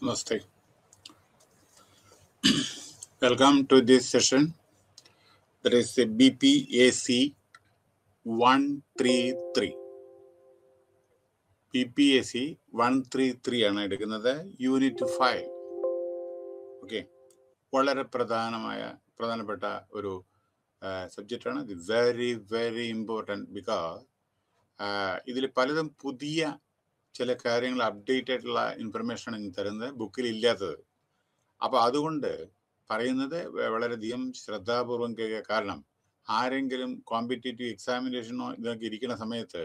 Namaste. Welcome to this session. There is a BPAC 133. BPAC 133 ആണ് എടുക്കുന്നത് unit five okay വളരെ പ്രധാനമായ പ്രധാനപ്പെട്ട ഒരു സബ്ജക്റ്റാണ് ഇത് വെരി വെരി ഇമ്പോർട്ടൻറ്റ് ബിക്കോസ് ഇതിൽ പലതും പുതിയ ചില കാര്യങ്ങൾ അപ്ഡേറ്റ് ആയിട്ടുള്ള ഇൻഫർമേഷൻ തരുന്നത് ബുക്കിൽ ഇല്ലാത്തത് അപ്പോൾ അതുകൊണ്ട് പറയുന്നത് വളരെയധികം ശ്രദ്ധാപൂർവം കേൾക്കുക കാരണം ആരെങ്കിലും കോമ്പറ്റേറ്റീവ് എക്സാമിനേഷനോ ഇതൊക്കെ ഇരിക്കുന്ന സമയത്ത്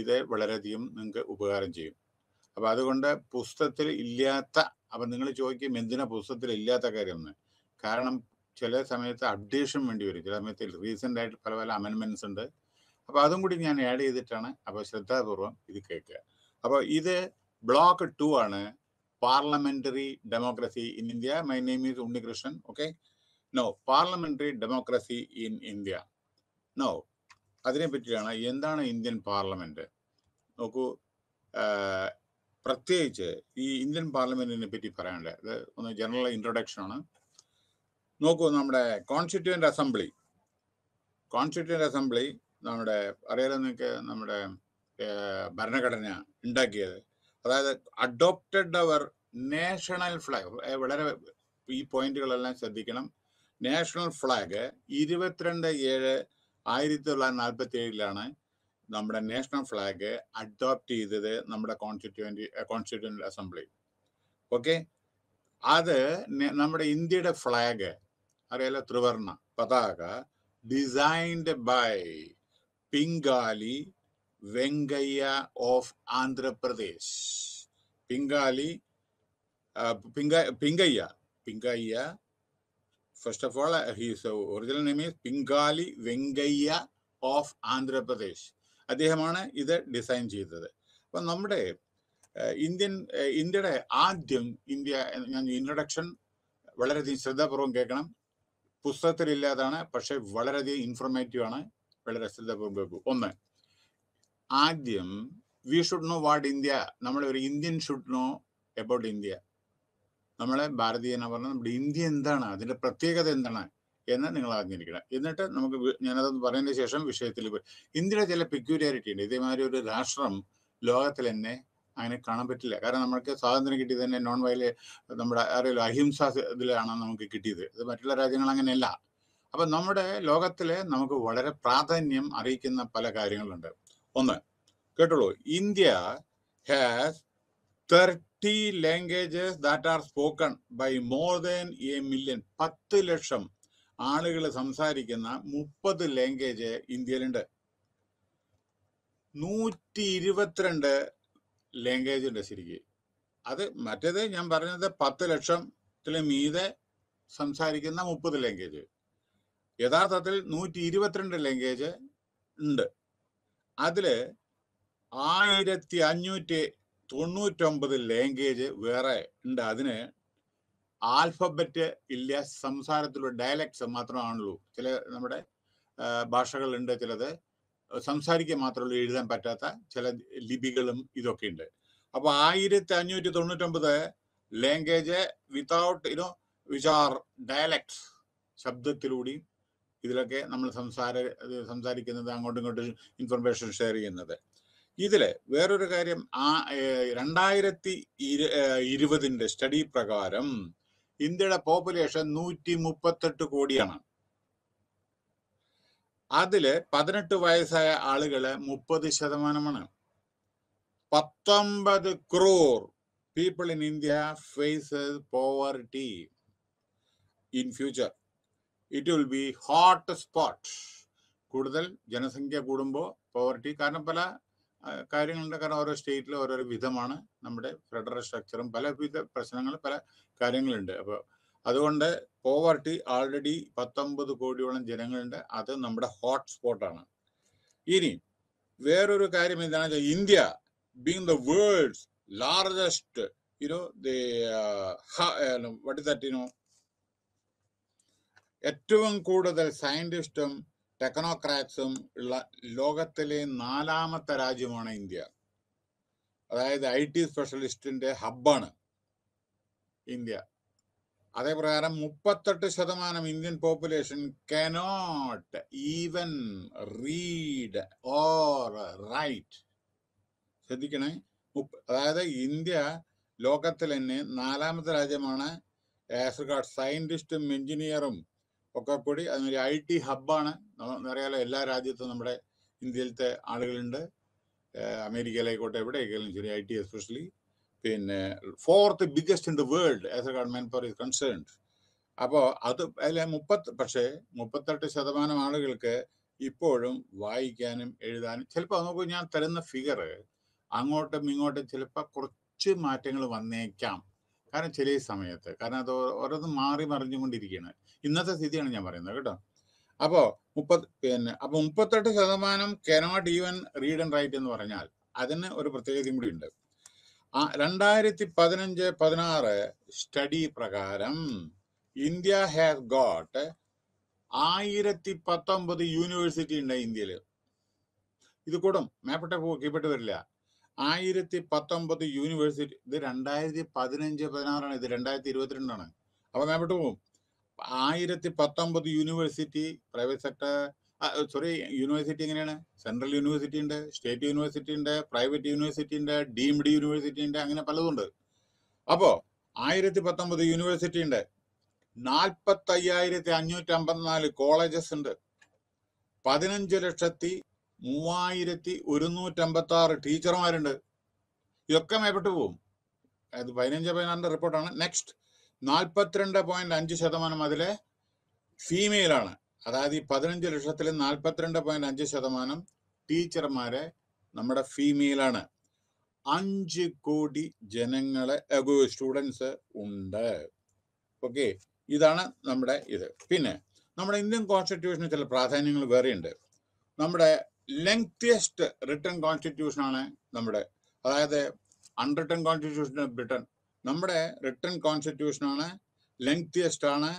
ഇത് വളരെയധികം നിങ്ങൾക്ക് ഉപകാരം ചെയ്യും അപ്പോൾ അതുകൊണ്ട് പുസ്തകത്തിൽ ഇല്ലാത്ത അപ്പൊ നിങ്ങൾ ചോദിക്കും എന്തിനാ പുസ്തകത്തിൽ ഇല്ലാത്ത കാര്യം എന്ന് കാരണം ചില സമയത്ത് അപ്ഡേഷൻ വേണ്ടി വരും ചില സമയത്ത് റീസെന്റ് ആയിട്ട് പല പല അമെൻമെൻറ്റ്സ് ഉണ്ട് അപ്പോൾ അതും കൂടി ഞാൻ ആഡ് ചെയ്തിട്ടാണ് അപ്പോൾ ശ്രദ്ധാപൂർവം ഇത് കേൾക്കുക അപ്പോൾ ഇത് ബ്ലോക്ക് ടു ആണ് parliamentary democracy in India my name is Unnikrishnan okay no parliamentary democracy in India no അതിനെ പറ്റിയാണ് എന്താണ് ഇന്ത്യൻ പാർലമെന്റ് നോക്കൂ പ്രത്യേകിച്ച് ഈ ഇന്ത്യൻ പാർലമെന്റിനെ പറ്റി പറയാനുള്ള അത് ഒന്ന് ജനറൽ ഇൻട്രൊഡക്ഷൻ ആണ് നോക്കൂ നമ്മുടെ കോൺസ്റ്റിറ്റ്യൂവൻ്റ് അസംബ്ലി കോൺസ്റ്റിറ്റ്യൂവൻ്റ് അസംബ്ലി നമ്മുടെ അറിയാലോ നിങ്ങൾക്ക് നമ്മുടെ ഭരണഘടന ഉണ്ടാക്കിയത് അതായത് അഡോപ്റ്റഡ് അവർ നാഷണൽ ഫ്ലാഗ് വളരെ ഈ പോയിന്റുകളെല്ലാം ശ്രദ്ധിക്കണം നാഷണൽ ഫ്ലാഗ് ഇരുപത്തിരണ്ട് ഏഴ് ആയിരത്തി തൊള്ളായിരത്തി നാൽപ്പത്തി ഏഴിലാണ് നമ്മുടെ നാഷണൽ ഫ്ലാഗ് അഡോപ്റ്റ് ചെയ്തത് നമ്മുടെ കോൺസ്റ്റിറ്റ്യൂവൻ്റ് കോൺസ്റ്റിറ്റ്യൂൻ അസംബ്ലി ഓക്കെ അത് നമ്മുടെ ഇന്ത്യയുടെ ഫ്ലാഗ് അറിയാലോ ത്രിവർണ പതാക designed by Pingali Vengaya of Andhra Pradesh. Pingali, uh, Pinga, Pingaya, Pingaya. First of all, his uh, original name is Pingali Vengaya of Andhra Pradesh അദ്ദേഹമാണ് ഇത് ഡിസൈൻ ചെയ്തത് അപ്പം നമ്മുടെ ഇന്ത്യൻ uh, ഇന്ത്യയുടെ uh, ആദ്യം ഇന്ത്യ ഞാൻ ഇൻട്രൊഡക്ഷൻ വളരെയധികം ശ്രദ്ധാപൂർവം കേൾക്കണം പുസ്തകത്തിലില്ലാതാണ് പക്ഷേ വളരെയധികം ഇൻഫോർമേറ്റീവ് ആണ് വളരെ ശ്രദ്ധാപൂർവം കേൾക്കൂ ഒന്ന് ആദ്യം we should know what India നമ്മൾ ഒരു Indian should know about India നമ്മളെ ഭാരതീയ എന്ന് പറഞ്ഞാൽ നമ്മുടെ ഇന്ത്യ എന്താണ് അതിന്റെ പ്രത്യേകത എന്താണ് എന്ന് നിങ്ങൾ അറിഞ്ഞിരിക്കണം എന്നിട്ട് നമുക്ക് ഞാനതൊന്ന് പറഞ്ഞതിന് ശേഷം വിഷയത്തിൽ ഇന്ത്യയുടെ ചില പെക്യൂരിയാരിറ്റി ഉണ്ട് ഇതേമാതിരി ഒരു രാഷ്ട്രം ലോകത്തിൽ തന്നെ അങ്ങനെ കാണാൻ പറ്റില്ല കാരണം നമ്മൾക്ക് സ്വാതന്ത്ര്യം കിട്ടിയത് തന്നെ നോൺ വയലേ നമ്മുടെ അറിയാലോ അഹിംസ ഇതിലാണ് നമുക്ക് കിട്ടിയത് ഇത് മറ്റുള്ള രാജ്യങ്ങൾ അങ്ങനെയല്ല അപ്പൊ നമ്മുടെ ലോകത്തിലെ നമുക്ക് വളരെ പ്രാധാന്യം അറിയിക്കുന്ന പല കാര്യങ്ങളുണ്ട് ഒന്ന് കേട്ടുള്ളൂ India has thirty languages that are spoken by more than a million പത്ത് ലക്ഷം ആളുകൾ സംസാരിക്കുന്ന മുപ്പത് ലാംഗ്വേജ് ഇന്ത്യയിലുണ്ട് നൂറ്റി ഇരുപത്തിരണ്ട് ലാംഗ്വേജ് ഉണ്ട് ശരിക്ക് അത് മറ്റേത് ഞാൻ പറഞ്ഞത് പത്ത് ലക്ഷത്തിലെ മീതെ സംസാരിക്കുന്ന മുപ്പത് ലാംഗ്വേജ് യഥാർത്ഥത്തിൽ നൂറ്റി ഇരുപത്തിരണ്ട് ലാംഗ്വേജ് ഉണ്ട് അതിൽ ആയിരത്തി അഞ്ഞൂറ്റി തൊണ്ണൂറ്റൊമ്പത് ലാംഗ്വേജ് വേറെ ഉണ്ട് അതിന് ആൽഫബറ്റ് ഇല്ല സംസാരത്തിലുള്ള ഡയലക്ട്സ് മാത്രമാണുള്ളൂ ചില നമ്മുടെ ഭാഷകളുണ്ട് ചിലത് സംസാരിക്കാൻ മാത്രമല്ല എഴുതാൻ പറ്റാത്ത ചില ലിപികളും ഇതൊക്കെ ഉണ്ട് അപ്പോൾ ആയിരത്തി അഞ്ഞൂറ്റി തൊണ്ണൂറ്റൊമ്പത് language without you know which are dialects ശബ്ദത്തിലൂടെയും ഇതിലൊക്കെ നമ്മൾ സംസാര സംസാരിക്കുന്നത് അങ്ങോട്ടും ഇങ്ങോട്ടും ഇൻഫർമേഷൻ ഷെയർ ചെയ്യുന്നത് ഇതിൽ വേറൊരു കാര്യം ആ രണ്ടായിരത്തി ഇരു ഇരുപതിൻ്റെ സ്റ്റഡി പ്രകാരം ഇന്ത്യയുടെ പോപ്പുലേഷൻ നൂറ്റി മുപ്പത്തെട്ട് കോടിയാണ് അതിൽ പതിനെട്ട് വയസ്സായ ആളുകൾ മുപ്പത് ശതമാനമാണ് പത്തൊമ്പത് crore people in India face poverty in future it will be hot spot കൂടുതൽ ജനസംഖ്യ കൂടുമ്പോൾ പോവർട്ടി കാരണം പല കാര്യങ്ങളുണ്ട് കാരണം ഓരോ സ്റ്റേറ്റിൽ ഓരോ വിധമാണ് നമ്മുടെ ഫെഡറൽ സ്ട്രക്ചറും പല വിധ പ്രശ്നങ്ങൾ പല കാര്യങ്ങളുണ്ട് അപ്പോൾ അതുകൊണ്ട് പോവർട്ടി ആൾറെഡി പത്തൊമ്പത് കോടിയോളം ജനങ്ങളുണ്ട് അത് നമ്മുടെ ഹോട്ട് സ്പോട്ടാണ് ഇനി വേറൊരു കാര്യം എന്താണെന്ന് വെച്ചാൽ India being the world's largest you know the വട്ടി തട്ടിനോ ഏറ്റവും കൂടുതൽ സയന്റിസ്റ്റും ടെക്നോക്രാറ്റ്സും ഉള്ള ലോകത്തിലെ നാലാമത്തെ രാജ്യമാണ് ഇന്ത്യ അതായത് ഐ ടി സ്പെഷ്യലിസ്റ്റിന്റെ ഹബ്ബാണ് ഇന്ത്യ അതേപ്രകാരം മുപ്പത്തെട്ട് ശതമാനം Indian population cannot even read or write ശ്രദ്ധിക്കണേ അതായത് ഇന്ത്യ ലോകത്തിൽ തന്നെ നാലാമത്തെ രാജ്യമാണ് ആസ് റിഗാർഡ് സയന്റിസ്റ്റും എഞ്ചിനീയറും ഒക്കെ കൂടി അതിനൊരു ഐ ടി ഹബ്ബാണ് നിറയാലോ എല്ലാ രാജ്യത്തും നമ്മുടെ ഇന്ത്യയിലത്തെ ആളുകളുണ്ട് അമേരിക്കയിലായിക്കോട്ടെ എവിടെയൊക്കെയാലും ശരി ഐ ടി എസ്പെഷ്യലി പിന്നെ fourth biggest in the world as a government far is concerned അപ്പോൾ അത് അതിലെ മുപ്പത്ത് പക്ഷേ മുപ്പത്തെട്ട് ശതമാനം ആളുകൾക്ക് ഇപ്പോഴും വായിക്കാനും എഴുതാനും ചിലപ്പോൾ നോക്കൂ ഞാൻ തരുന്ന ഫിഗർ അങ്ങോട്ടും ഇങ്ങോട്ടും ചിലപ്പോൾ കുറച്ച് മാറ്റങ്ങൾ വന്നേക്കാം കാരണം ചില സമയത്ത് കാരണം അത് ഓരോന്നും മാറി മറിഞ്ഞുകൊണ്ടിരിക്കുകയാണ് ഇന്നത്തെ സ്ഥിതിയാണ് ഞാൻ പറയുന്നത് കേട്ടോ അപ്പോ മുപ്പത് പിന്നെ അപ്പൊ മുപ്പത്തെട്ട് ശതമാനം cannot even read and write എന്ന് പറഞ്ഞാൽ അതിന് ഒരു പ്രത്യേകതയും കൂടി ഉണ്ട് ആ രണ്ടായിരത്തി പതിനഞ്ച് പതിനാറ് സ്റ്റഡി പ്രകാരം ഇന്ത്യ ഹാസ് ഗോട്ട് ആയിരത്തി പത്തൊമ്പത് യൂണിവേഴ്സിറ്റി ഉണ്ട് ഇന്ത്യയിൽ ഇത് കൂടും മേപ്പെട്ട കീപ്പെട്ട് വരില്ല ആയിരത്തി പത്തൊമ്പത് യൂണിവേഴ്സിറ്റി ഇത് രണ്ടായിരത്തി പതിനഞ്ച് പതിനാറാണ് ഇത് രണ്ടായിരത്തി ഇരുപത്തിരണ്ടാണ് അപ്പൊ ഞാൻ വിട്ടു പോകും ആയിരത്തി പത്തൊമ്പത് university private sector sorry university എങ്ങനെയാണ് സെൻട്രൽ യൂണിവേഴ്സിറ്റി ഉണ്ട് സ്റ്റേറ്റ് യൂണിവേഴ്സിറ്റി ഉണ്ട് പ്രൈവറ്റ് യൂണിവേഴ്സിറ്റി ഉണ്ട് ഡീംഡ് യൂണിവേഴ്സിറ്റി ഉണ്ട് അങ്ങനെ പലതുണ്ട് അപ്പോ ആയിരത്തി പത്തൊമ്പത് യൂണിവേഴ്സിറ്റി ഉണ്ട് നാൽപ്പത്തി അയ്യായിരത്തി അഞ്ഞൂറ്റി അമ്പത്തിനാല് കോളേജസ് ഉണ്ട് പതിനഞ്ച് ലക്ഷത്തി മൂവായിരത്തി ഒരുന്നൂറ്റമ്പത്തി ആറ് ടീച്ചർമാരുണ്ട് ഇതൊക്കെ മേപ്പെട്ടു പോകും അതായത് പതിനഞ്ച് പതിനാറിന്റെ റിപ്പോർട്ടാണ് നെക്സ്റ്റ് നാൽപ്പത്തിരണ്ട് പോയിന്റ് അഞ്ച് ശതമാനം അതിലെ ഫീമെയിലാണ് അതായത് ഈ പതിനഞ്ച് ലക്ഷത്തിൽ നാൽപ്പത്തിരണ്ട് പോയിന്റ് അഞ്ച് ശതമാനം ടീച്ചർമാരെ നമ്മുടെ ഫീമെയിലാണ് അഞ്ച് കോടി ജനങ്ങളെ സ്റ്റുഡൻസ് ഉണ്ട് ഓക്കെ ഇതാണ് നമ്മുടെ ഇത് പിന്നെ നമ്മുടെ ഇന്ത്യൻ കോൺസ്റ്റിറ്റ്യൂഷന് ചില പ്രാധാന്യങ്ങൾ വേറെയുണ്ട് നമ്മുടെ ലെങ്തിയസ്റ്റ് റിട്ടേൺ കോൺസ്റ്റിറ്റ്യൂഷനാണ് നമ്മുടെ അതായത് അൺറിട്ടേൺ കോൺസ്റ്റിറ്റ്യൂഷൻ ഓഫ് ബ്രിട്ടൻ നമ്മുടെ റിട്ടേൺ കോൺസ്റ്റിറ്റ്യൂഷനാണ് ലെങ്തിയസ്റ്റ് ആണ്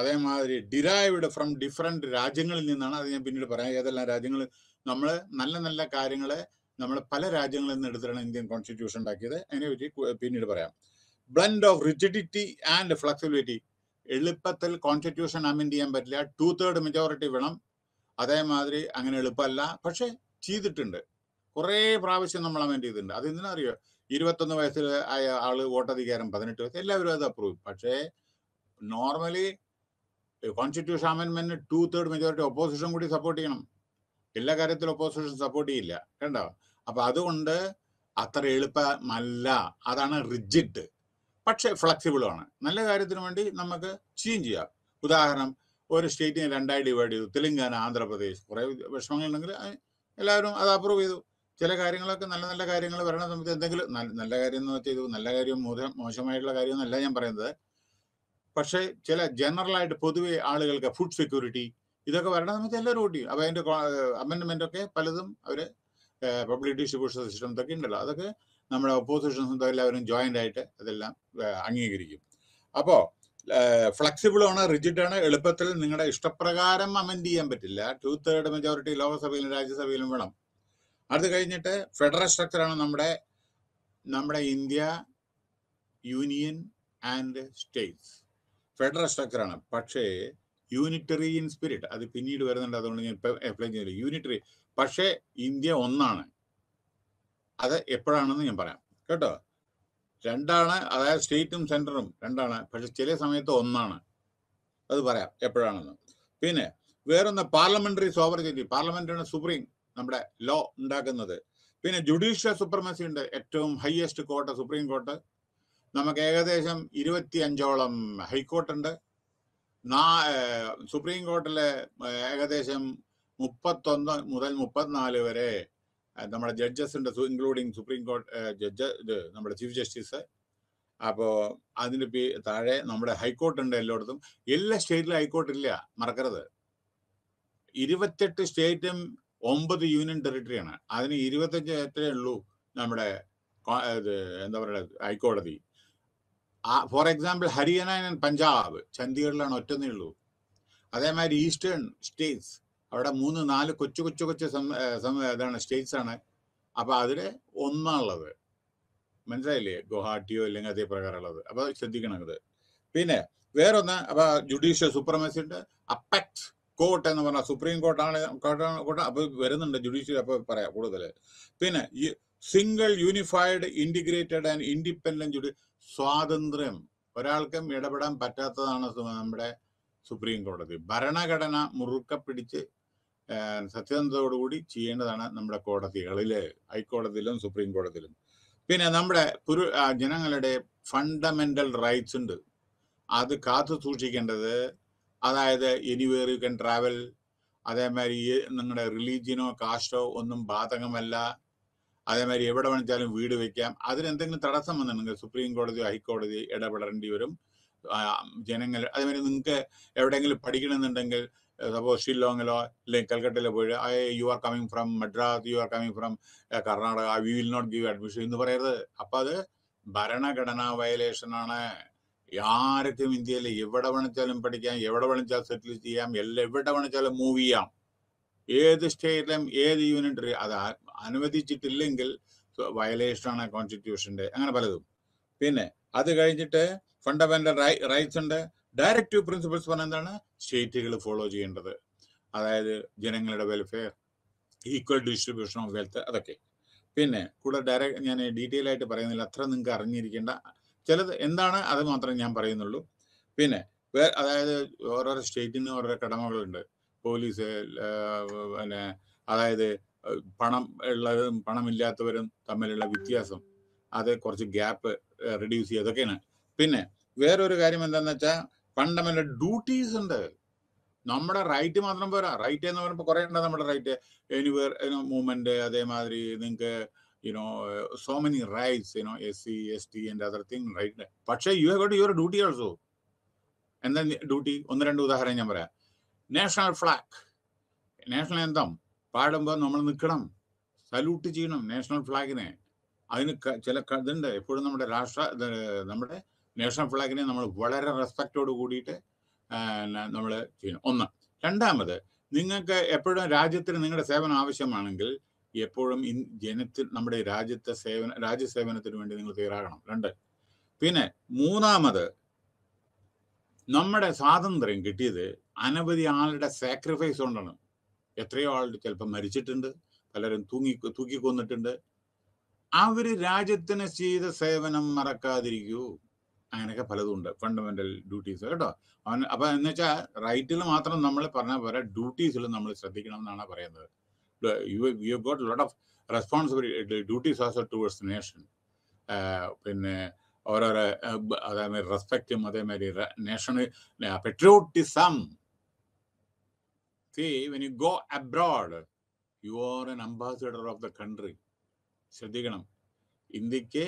അതേമാതിരി ഡിറൈവ്ഡ് ഫ്രം ഡിഫറെൻറ്റ് രാജ്യങ്ങളിൽ നിന്നാണ് അത് ഞാൻ പിന്നീട് പറയാം ഏതെല്ലാം രാജ്യങ്ങൾ നമ്മൾ നല്ല നല്ല കാര്യങ്ങൾ നമ്മൾ പല രാജ്യങ്ങളിൽ നിന്ന് എടുത്തിട്ടാണ് ഇന്ത്യൻ കോൺസ്റ്റിറ്റ്യൂഷൻ ഉണ്ടാക്കിയത് അതിനെപ്പറ്റി പിന്നീട് പറയാം blend of rigidity and flexibility എളുപ്പത്തിൽ കോൺസ്റ്റിറ്റ്യൂഷൻ അമെൻഡ് ചെയ്യാൻ പറ്റില്ല ടു തേർഡ് മെജോറിറ്റി വേണം അതേമാതിരി അങ്ങനെ എളുപ്പമല്ല പക്ഷെ ചെയ്തിട്ടുണ്ട് കുറേ പ്രാവശ്യം നമ്മൾ അമെൻഡ് ചെയ്തിട്ടുണ്ട് അത് എന്തിനാ അറിയോ ഇരുപത്തൊന്ന് വയസ്സിൽ ആയ ആള് വോട്ടധികാരം പതിനെട്ട് വയസ്സ് എല്ലാവരും അത് അപ്രൂവ് പക്ഷേ normally constitution amendment two third majority opposition കൂടി സപ്പോർട്ട് ചെയ്യണം എല്ലാ കാര്യത്തിലും ഒപ്പോസിഷൻ സപ്പോർട്ട് ചെയ്യില്ല കണ്ടോ അപ്പൊ അതുകൊണ്ട് അത്ര എളുപ്പമല്ല അതാണ് റിജിഡ് പക്ഷെ ഫ്ലെക്സിബിളാണ് ആണ് നല്ല കാര്യത്തിന് വേണ്ടി നമുക്ക് ചേഞ്ച് ചെയ്യാം ഉദാഹരണം ഒരു സ്റ്റേറ്റിനെ രണ്ടായി ഡിവൈഡ് ചെയ്തു തെലുങ്കാന ആന്ധ്രാപ്രദേശ് കുറേ വിഷമങ്ങളുണ്ടെങ്കിൽ എല്ലാവരും അത് അപ്രൂവ് ചെയ്തു ചില കാര്യങ്ങളൊക്കെ നല്ല നല്ല കാര്യങ്ങൾ വരണ സമയത്ത് എന്തെങ്കിലും നല്ല കാര്യം എന്ന് വെച്ചാൽ നല്ല കാര്യം മോശം മോശമായിട്ടുള്ള കാര്യമൊന്നല്ല ഞാൻ പറയുന്നത് പക്ഷേ ചില ജനറലായിട്ട് പൊതുവെ ആളുകൾക്ക് ഫുഡ് സെക്യൂരിറ്റി ഇതൊക്കെ വരണ സമയത്ത് എല്ലാവരും ഓട്ടി അപ്പോൾ അതിൻ്റെ അമെൻഡ്മെൻ്റ് ഒക്കെ പലതും അവർ പബ്ലിക് ഡിസ്ട്രിബ്യൂഷൻ സിസ്റ്റം ഇതൊക്കെ ഉണ്ടല്ലോ അതൊക്കെ നമ്മുടെ ഒപ്പോസിഷൻസ് എല്ലാവരും ജോയിൻ്റ് ആയിട്ട് അതെല്ലാം അംഗീകരിക്കും അപ്പോൾ ഫ്ലെക്സിബിൾ ആണ് റിജിഡ് ആണ് എളുപ്പത്തിൽ നിങ്ങളുടെ ഇഷ്ടപ്രകാരം അമെൻഡ് ചെയ്യാൻ പറ്റില്ല ടു തേർഡ് മെജോറിറ്റി ലോകസഭയിലും രാജ്യസഭയിലും വേണം അത് കഴിഞ്ഞിട്ട് ഫെഡറൽ സ്ട്രക്ചറാണ് നമ്മുടെ നമ്മുടെ India union and states federal സ്ട്രക്ചറാണ് പക്ഷേ യൂണിറ്ററി ഇൻ സ്പിരിറ്റ് അത് പിന്നീട് വരുന്നുണ്ട് അതുകൊണ്ട് ഞാൻ എക്സ്പ്ലെയിൻ ചെയ്യുന്നില്ല യൂണിറ്ററി പക്ഷേ ഇന്ത്യ ഒന്നാണ് അത് എപ്പോഴാണെന്ന് ഞാൻ പറയാം കേട്ടോ രണ്ടാണ് അതായത് സ്റ്റേറ്റും സെൻറ്ററും രണ്ടാണ് പക്ഷെ ചില സമയത്ത് ഒന്നാണ് അത് പറയാം എപ്പോഴാണെന്ന് പിന്നെ വേറൊന്ന് പാർലമെന്ററി സോവറിറ്റി പാർലമെന്റാണ് സുപ്രീം നമ്മുടെ ലോ ഉണ്ടാക്കുന്നത് പിന്നെ ജുഡീഷ്യൽ സുപ്രമസി ഉണ്ട് ഏറ്റവും ഹയ്യസ്റ്റ് കോർട്ട് സുപ്രീം കോർട്ട് നമുക്ക് ഏകദേശം ഇരുപത്തി അഞ്ചോളം ഹൈക്കോർട്ടുണ്ട് നാ സുപ്രീം കോർട്ടിലെ ഏകദേശം മുപ്പത്തൊന്ന് മുതൽ മുപ്പത്തിനാല് വരെ നമ്മുടെ ജഡ്ജസ് ഉണ്ട് ഇൻക്ലൂഡിങ് സുപ്രീം കോർട്ട് ജഡ്ജ് ഇത് നമ്മുടെ ചീഫ് ജസ്റ്റിസ് അപ്പോൾ അതിന് താഴെ നമ്മുടെ ഹൈക്കോർട്ട് ഉണ്ട് എല്ലായിടത്തും എല്ലാ സ്റ്റേറ്റിലും ഹൈക്കോർട്ട് ഇല്ല മറക്കരുത് ഇരുപത്തെട്ട് സ്റ്റേറ്റും ഒമ്പത് യൂണിയൻ ടെറിട്ടറിയാണ് അതിന് ഇരുപത്തഞ്ച് എത്രയേ ഉള്ളൂ നമ്മുടെ എന്താ പറയുക ഹൈക്കോടതി ഫോർ എക്സാമ്പിൾ ഹരിയാന പഞ്ചാബ് ചണ്ഡീഗഡിലാണ് ഒറ്റന്നേ ഉള്ളൂ അതേമാതിരി ഈസ്റ്റേൺ സ്റ്റേറ്റ്സ് അവിടെ മൂന്ന് നാല് കൊച്ചു കൊച്ചു കൊച്ചു ഇതാണ് സ്റ്റേറ്റ്സ് ആണ് അപ്പോൾ അതില് ഒന്നാണുള്ളത് മനസ്സിലായില്ലേ ഗുവാഹട്ടിയോ അല്ലെങ്കിൽ അതേ പ്രകാരമുള്ളത് അപ്പോൾ ശ്രദ്ധിക്കണം പിന്നെ വേറൊന്ന് അപ്പോൾ ജുഡീഷ്യൽ സുപ്രമസി ഉണ്ട് അപ്പക്സ് കോർട്ട് എന്ന് പറഞ്ഞാൽ സുപ്രീം കോർട്ടാണ് കോർട്ടാണ് കോർട്ട് അപ്പോൾ വരുന്നുണ്ട് ജുഡീഷ്യൽ അപ്പോൾ പറയാം കൂടുതൽ പിന്നെ ഈ single unified integrated and independent judicial സ്വാതന്ത്ര്യം ഒരാൾക്കും ഇടപെടാൻ പറ്റാത്തതാണ് നമ്മുടെ സുപ്രീം കോടതി ഭരണഘടന മുറുക്ക പിടിച്ച് സത്യസന്ധതയോടുകൂടി ചെയ്യേണ്ടതാണ് നമ്മുടെ കോടതികളില് ഹൈക്കോടതിയിലും സുപ്രീം കോടതിയിലും പിന്നെ നമ്മുടെ പുരു ജനങ്ങളുടെ ഫണ്ടമെന്റൽ റൈറ്റ്സ് ഉണ്ട് അത് കാത്തു സൂക്ഷിക്കേണ്ടത് അതായത് എനിവേർ യു കൻ ട്രാവൽ അതേമാതിരി നിങ്ങളുടെ റിലീജിയനോ കാസ്റ്റോ ഒന്നും ബാധകമല്ല അതേമാതിരി എവിടെ വേണിച്ചാലും വീട് വയ്ക്കാം അതിനെന്തെങ്കിലും തടസ്സം വന്നിട്ടുണ്ടെങ്കിൽ സുപ്രീം കോടതി ഹൈക്കോടതി ഇടപെടേണ്ടി വരും ജനങ്ങൾ അതേമാതിരി നിങ്ങൾക്ക് എവിടെയെങ്കിലും പഠിക്കണമെന്നുണ്ടെങ്കിൽ സപ്പോസ് ഷില്ലോങ്ങിലോ അല്ലെങ്കിൽ കൽക്കട്ടയിലോ പോയി I you are coming from Madras you are coming from Karnataka we will not give admission എന്ന് പറയരുത് അപ്പം അത് ഭരണഘടനാ ആണ് ആർക്കും ഇന്ത്യയിൽ എവിടെ വേണിച്ചാലും പഠിക്കാം എവിടെ വേണിച്ചാലും സെറ്റിൽ ചെയ്യാം എല്ലാം എവിടെ വേണിച്ചാലും മൂവ് ചെയ്യാം ഏത് സ്റ്റേറ്റിലും ഏത് യൂണിറ്റ് അത് അനുവദിച്ചിട്ടില്ലെങ്കിൽ വയലേഷൻ ആണ് കോൺസ്റ്റിറ്റ്യൂഷൻ്റെ അങ്ങനെ പലതും പിന്നെ അത് കഴിഞ്ഞിട്ട് ഫണ്ടമെന്റൽ റൈറ്റ്സ് ഉണ്ട് ഡയറക്റ്റീവ് പ്രിൻസിപ്പിൾസ് പറഞ്ഞ എന്താണ് സ്റ്റേറ്റുകൾ ഫോളോ ചെയ്യേണ്ടത് അതായത് ജനങ്ങളുടെ welfare equal distribution of wealth അതൊക്കെ പിന്നെ കൂടെ ഡയറക്റ്റ് ഞാൻ ഡീറ്റെയിൽ ആയിട്ട് പറയുന്നില്ല അത്ര നിങ്ങൾക്ക് അറിഞ്ഞിരിക്കേണ്ട ചിലത് എന്താണ് അത് മാത്രമേ ഞാൻ പറയുന്നുള്ളൂ പിന്നെ അതായത് ഓരോരോ സ്റ്റേറ്റിന് ഓരോരോ കടമകളുണ്ട് പോലീസ് പിന്നെ അതായത് പണം ഉള്ളതും പണമില്ലാത്തവരും തമ്മിലുള്ള വ്യത്യാസം അത് കുറച്ച് ഗ്യാപ്പ് റിഡ്യൂസ് ചെയ്യുക അതൊക്കെയാണ് പിന്നെ വേറൊരു കാര്യം എന്താന്ന് വെച്ചാൽ ഫണ്ടമെന്റൽ ഡ്യൂട്ടീസ് ഉണ്ട് നമ്മുടെ റൈറ്റ് മാത്രം പോരാ റൈറ്റ് എന്ന് പറയുമ്പോൾ കുറേ ഉണ്ട് നമ്മുടെ റൈറ്റ് എനിവേർ മൂവ്മെന്റ് അതേമാതിരി നിങ്ങൾക്ക് you know so many rights you know S C S T and other thing right പക്ഷേ you have got your duty also എന്താ ഡ്യൂട്ടി ഒന്ന് രണ്ട് ഉദാഹരണം ഞാൻ പറയാം നാഷണൽ ഫ്ലാഗ് നാഷണൽ എന്തം പാടുമ്പോൾ നമ്മൾ നിൽക്കണം സല്യൂട്ട് ചെയ്യണം നാഷണൽ ഫ്ലാഗിനെ അതിന് ചില ഇതുണ്ട് എപ്പോഴും നമ്മുടെ രാഷ്ട്ര നമ്മുടെ നേഷണൽ ഫ്ലാഗിനെ നമ്മൾ വളരെ റെസ്പെക്റ്റോട് കൂടിയിട്ട് നമ്മൾ ചെയ്യണം ഒന്ന് രണ്ടാമത് നിങ്ങൾക്ക് എപ്പോഴും രാജ്യത്തിന് നിങ്ങളുടെ സേവനം ആവശ്യമാണെങ്കിൽ എപ്പോഴും ഇൻ ജനത്തിൽ നമ്മുടെ രാജ്യത്തെ സേവന രാജ്യസേവനത്തിന് വേണ്ടി നിങ്ങൾ തയ്യാറാകണം രണ്ട് പിന്നെ മൂന്നാമത് നമ്മുടെ സ്വാതന്ത്ര്യം കിട്ടിയത് അനവധി ആളുടെ സാക്രിഫൈസ് കൊണ്ടാണ് എത്രയോ ആളുടെ ചിലപ്പോൾ മരിച്ചിട്ടുണ്ട് പലരും തൂങ്ങി തൂക്കിക്കൊന്നിട്ടുണ്ട് അവർ രാജ്യത്തിന് ചെയ്ത സേവനം മറക്കാതിരിക്കൂ അങ്ങനെയൊക്കെ പലതുണ്ട് ഫണ്ടമെന്റൽ ഡ്യൂട്ടീസ് കേട്ടോ അവൻ അപ്പം എന്ന് വെച്ചാൽ റൈറ്റിൽ മാത്രം നമ്മൾ പറഞ്ഞ പോലെ ഡ്യൂട്ടീസിൽ നമ്മൾ ശ്രദ്ധിക്കണം എന്നാണ് പറയുന്നത് you you got lot of responsibility duties as towards nation പിന്നെ ഓരോരോ അതേമാതിരി റെസ്പെക്റ്റും അതേമാതിരി നേഷന് patriotism see when you go abroad you are an ambassador of the country ശ്രദ്ധിക്കണം ഇന്ത്യക്ക്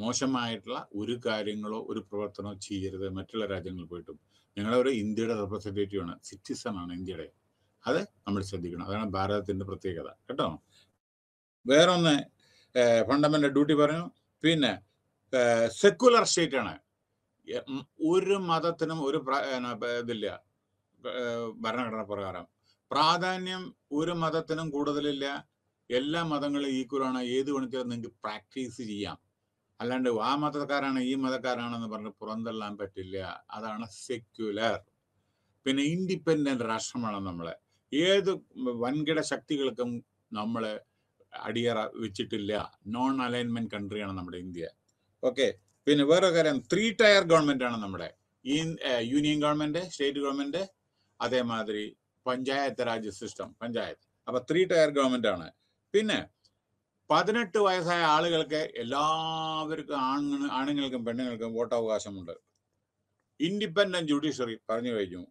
മോശമായിട്ടുള്ള ഒരു കാര്യങ്ങളോ ഒരു പ്രവർത്തനമോ ചെയ്യരുത് മറ്റുള്ള രാജ്യങ്ങളിൽ പോയിട്ടും ഞങ്ങളുടെ ഒരു ഇന്ത്യയുടെ റെപ്രസെൻറ്റേറ്റീവ് ആണ് സിറ്റിസൺ ആണ് ഇന്ത്യയുടെ അത് നമ്മൾ ശ്രദ്ധിക്കണം അതാണ് ഭാരതത്തിന്റെ പ്രത്യേകത കേട്ടോ വേറൊന്ന് ഫണ്ടമെന്റൽ ഡ്യൂട്ടി പറഞ്ഞു പിന്നെ സെക്കുലർ സ്റ്റേറ്റ് ആണ് ഒരു മതത്തിനും ഒരു ഇതില്ല ഭരണഘടന പ്രകാരം പ്രാധാന്യം ഒരു മതത്തിനും കൂടുതലില്ല എല്ലാ മതങ്ങളും ഈക്വലാണ് ഏത് വേണമെങ്കിലും നിങ്ങൾക്ക് പ്രാക്ടീസ് ചെയ്യാം അല്ലാണ്ട് ആ മതക്കാരാണ് ഈ മതക്കാരാണെന്ന് പറഞ്ഞ് പുറന്തള്ളാൻ പറ്റില്ല അതാണ് സെക്യുലർ പിന്നെ ഇൻഡിപെൻഡന്റ് രാഷ്ട്രമാണ് നമ്മളെ ഏത് വൻകിട ശക്തികൾക്കും നമ്മളെ അടിയറ വെച്ചിട്ടില്ല നോൺ അലൈൻമെന്റ് കൺട്രിയാണ് നമ്മുടെ ഇന്ത്യ ഓക്കെ പിന്നെ വേറെ കാര്യം ത്രീ ടയർ ഗവൺമെന്റ് ആണ് നമ്മുടെ യൂണിയൻ ഗവൺമെന്റ് സ്റ്റേറ്റ് ഗവൺമെന്റ് അതേമാതിരി പഞ്ചായത്ത് രാജ് സിസ്റ്റം പഞ്ചായത്ത് അപ്പൊ ത്രീ ടയർ ഗവൺമെന്റ് ആണ് പിന്നെ പതിനെട്ട് വയസ്സായ ആളുകൾക്ക് എല്ലാവർക്കും ആണുങ്ങൾ ആണുങ്ങൾക്കും പെണ്ണുങ്ങൾക്കും വോട്ടവകാശമുണ്ട് ഇൻഡിപെൻഡന്റ് ജുഡീഷ്യറി പറഞ്ഞു കഴിഞ്ഞു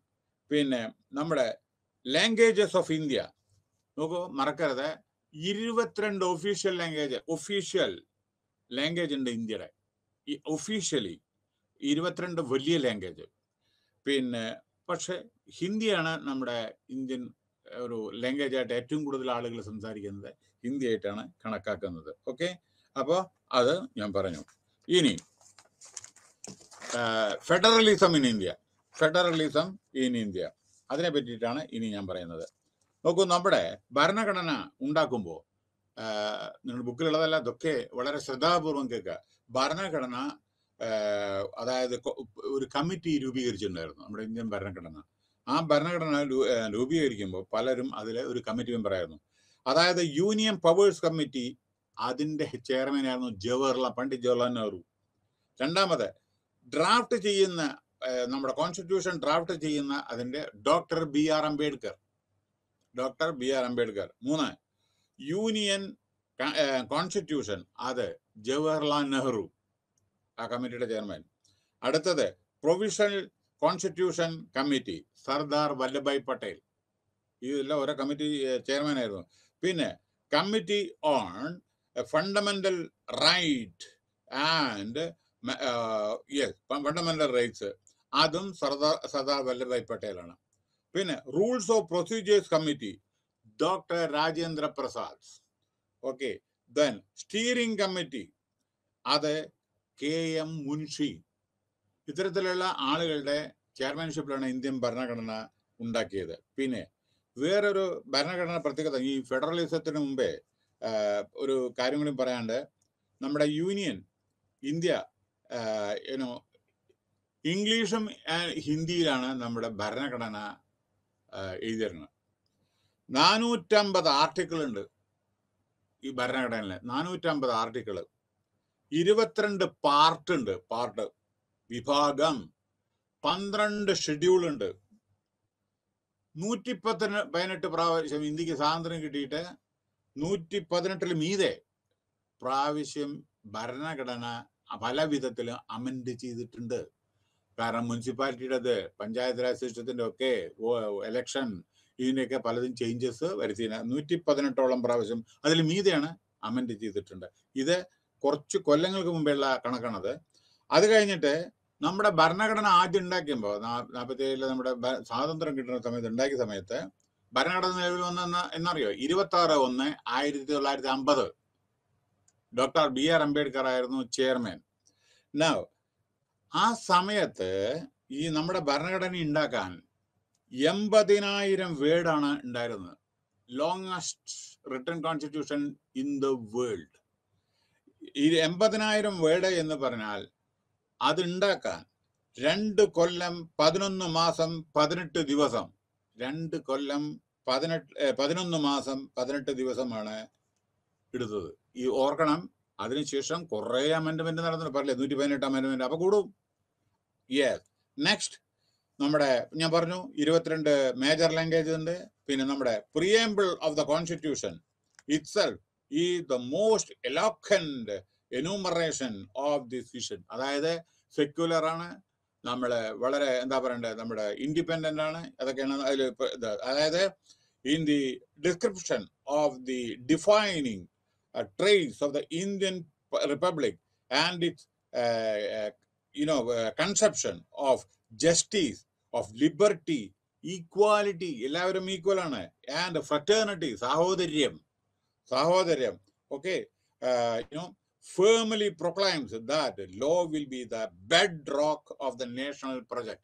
പിന്നെ നമ്മുടെ ലാംഗ്വേജസ് ഓഫ് ഇന്ത്യ നോക്കൂ മറക്കരുത് ഇരുപത്തിരണ്ട് ഒഫീഷ്യൽ ലാംഗ്വേജ് ഒഫീഷ്യൽ ലാംഗ്വേജ് ഉണ്ട് ഇന്ത്യയുടെ ഈ ഒഫീഷ്യലി ഇരുപത്തിരണ്ട് വലിയ ലാംഗ്വേജ് പിന്നെ പക്ഷെ ഹിന്ദിയാണ് നമ്മുടെ ഇന്ത്യൻ ഒരു ലാംഗ്വേജായിട്ട് ഏറ്റവും കൂടുതൽ ആളുകൾ സംസാരിക്കുന്നത് ഇന്ത്യയായിട്ടാണ് കണക്കാക്കുന്നത് ഓക്കെ അപ്പോൾ അത് ഞാൻ പറഞ്ഞു ഇനി federalism in India federalism in India അതിനെ പറ്റിയിട്ടാണ് ഇനി ഞാൻ പറയുന്നത് നോക്കൂ നമ്മുടെ ഭരണഘടന ഉണ്ടാക്കുമ്പോൾ നിങ്ങൾ ബുക്കിലുള്ളതല്ല ഇതൊക്കെ വളരെ ശ്രദ്ധാപൂർവം കേൾക്കുക ഭരണഘടന അതായത് ഒരു കമ്മിറ്റി രൂപീകരിച്ചിട്ടുണ്ടായിരുന്നു നമ്മുടെ ഇന്ത്യൻ ഭരണഘടന ആ ഭരണഘടന രൂപീകരിക്കുമ്പോൾ പലരും അതിലെ ഒരു കമ്മിറ്റി മെമ്പറായിരുന്നു അതായത് യൂണിയൻ പവേഴ്സ് കമ്മിറ്റി അതിൻ്റെ ആയിരുന്നു ജവഹർലാൽ പണ്ഡിറ്റ് ജവഹർലാൽ നെഹ്റു രണ്ടാമത് ഡ്രാഫ്റ്റ് ചെയ്യുന്ന നമ്മുടെ കോൺസ്റ്റിറ്റ്യൂഷൻ ഡ്രാഫ്റ്റ് ചെയ്യുന്ന അതിൻ്റെ doctor B R Ambedkar doctor B R Ambedkar മൂന്ന് യൂണിയൻ കോൺസ്റ്റിറ്റ്യൂഷൻ അത് ജവഹർലാൽ നെഹ്റു ആ കമ്മിറ്റിയുടെ ചെയർമാൻ അടുത്തത് provisional constitution committee Sardar Vallabhbhai Patel ഇതെല്ലാം ഓരോ കമ്മിറ്റി ചെയർമാൻ ആയിരുന്നു പിന്നെ committee on fundamental right and yes fundamental rights അതും സർദാർ സർദാർ വല്ലഭായ് പട്ടേലാണ് പിന്നെ rules of procedures committee doctor Rajendra Prasad okay then steering committee അത് കെ എം മുൻഷി ഇത്തരത്തിലുള്ള ആളുകളുടെ ചെയർമാൻഷിപ്പിലാണ് ഇന്ത്യൻ ഭരണഘടന ഉണ്ടാക്കിയത് പിന്നെ വേറൊരു ഭരണഘടനാ പ്രത്യേകത ഈ ഫെഡറലിസത്തിന് മുമ്പേ ഒരു കാര്യം കൂടി പറയാണ്ട് നമ്മുടെ യൂണിയൻ ഇന്ത്യ ഏനോ ഇംഗ്ലീഷും ഹിന്ദിയിലാണ് നമ്മുടെ ഭരണഘടന എഴുതിയിരുന്നത് നാനൂറ്റമ്പത് ആർട്ടിക്കിൾ ഉണ്ട് ഈ ഭരണഘടനയിൽ നാനൂറ്റമ്പത് ആർട്ടിക്കിൾ ഇരുപത്തിരണ്ട് പാർട്ട് ഉണ്ട് പാർട്ട് വിഭാഗം പന്ത്രണ്ട് ഷെഡ്യൂൾ ഉണ്ട് നൂറ്റി പതിനെട്ട് പ്രാവശ്യം ഇന്ത്യക്ക് സ്വാതന്ത്ര്യം കിട്ടിയിട്ട് നൂറ്റി പതിനെട്ടിൽ മീതെ പ്രാവശ്യം ഭരണഘടന പല വിധത്തിലും അമെൻഡ് ചെയ്തിട്ടുണ്ട് കാരണം മുനിസിപ്പാലിറ്റിയുടേത് പഞ്ചായത്ത് രാജ് സിസ്റ്റത്തിൻ്റെ ഒക്കെ എലക്ഷൻ ഇതിൻ്റെയൊക്കെ പലതും ചേഞ്ചസ് വരുത്തിയ നൂറ്റി പതിനെട്ടോളം പ്രാവശ്യം അതിൽ മീതെയാണ് അമെൻഡ് ചെയ്തിട്ടുണ്ട് ഇത് കുറച്ച് കൊല്ലങ്ങൾക്ക് മുമ്പുള്ള കണക്കാണത് അത് കഴിഞ്ഞിട്ട് നമ്മുടെ ഭരണഘടന ആദ്യം ഉണ്ടാക്കിയപ്പോ നാൽപ്പത്തി ഏഴില് നമ്മുടെ സ്വാതന്ത്ര്യം കിട്ടുന്ന സമയത്ത് ഉണ്ടാക്കിയ സമയത്ത് ഭരണഘടന നിലവിൽ വന്ന എന്നറിയോ ഇരുപത്തി ആറ് ഒന്ന് ആയിരത്തി തൊള്ളായിരത്തി അമ്പത് ഡോക്ടർ ബി ആർ അംബേദ്കർ ആയിരുന്നു ചെയർമാൻ നവ് ആ സമയത്ത് ഈ നമ്മുടെ ഭരണഘടന ഉണ്ടാക്കാൻ എൺപതിനായിരം വേർഡാണ് ഉണ്ടായിരുന്നത് longest written constitution in the world ഈ എൺപതിനായിരം വേർഡ് എന്ന് പറഞ്ഞാൽ അതുണ്ടാക്കാൻ രണ്ട് കൊല്ലം പതിനൊന്ന് മാസം പതിനെട്ട് ദിവസം രണ്ട് കൊല്ലം പതിനെട്ട് പതിനൊന്ന് മാസം പതിനെട്ട് ദിവസമാണ് എടുത്തത് ഈ ഓർക്കണം അതിനുശേഷം കുറേ അമെൻഡ്മെന്റ് നടന്നു പറയില്ലേ നൂറ്റി പതിനെട്ട് അമെൻഡ്മെന്റ് അപ്പൊ കൂടും യെസ് നെക്സ്റ്റ് നമ്മുടെ ഞാൻ പറഞ്ഞു ഇരുപത്തിരണ്ട് മേജർ ലാംഗ്വേജ് ഉണ്ട് പിന്നെ നമ്മുടെ preamble of the constitution itself is the most eloquent enumeration of this vision. That is secular. We are independent. That is in the description of the defining uh, traits of the Indian Republic and its uh, uh, you know, conception of justice, of liberty, equality, equal, and fraternity. Sahodaryam. Sahodaryam. Okay. you know, firmly proclaims that law will be the bedrock of the national project.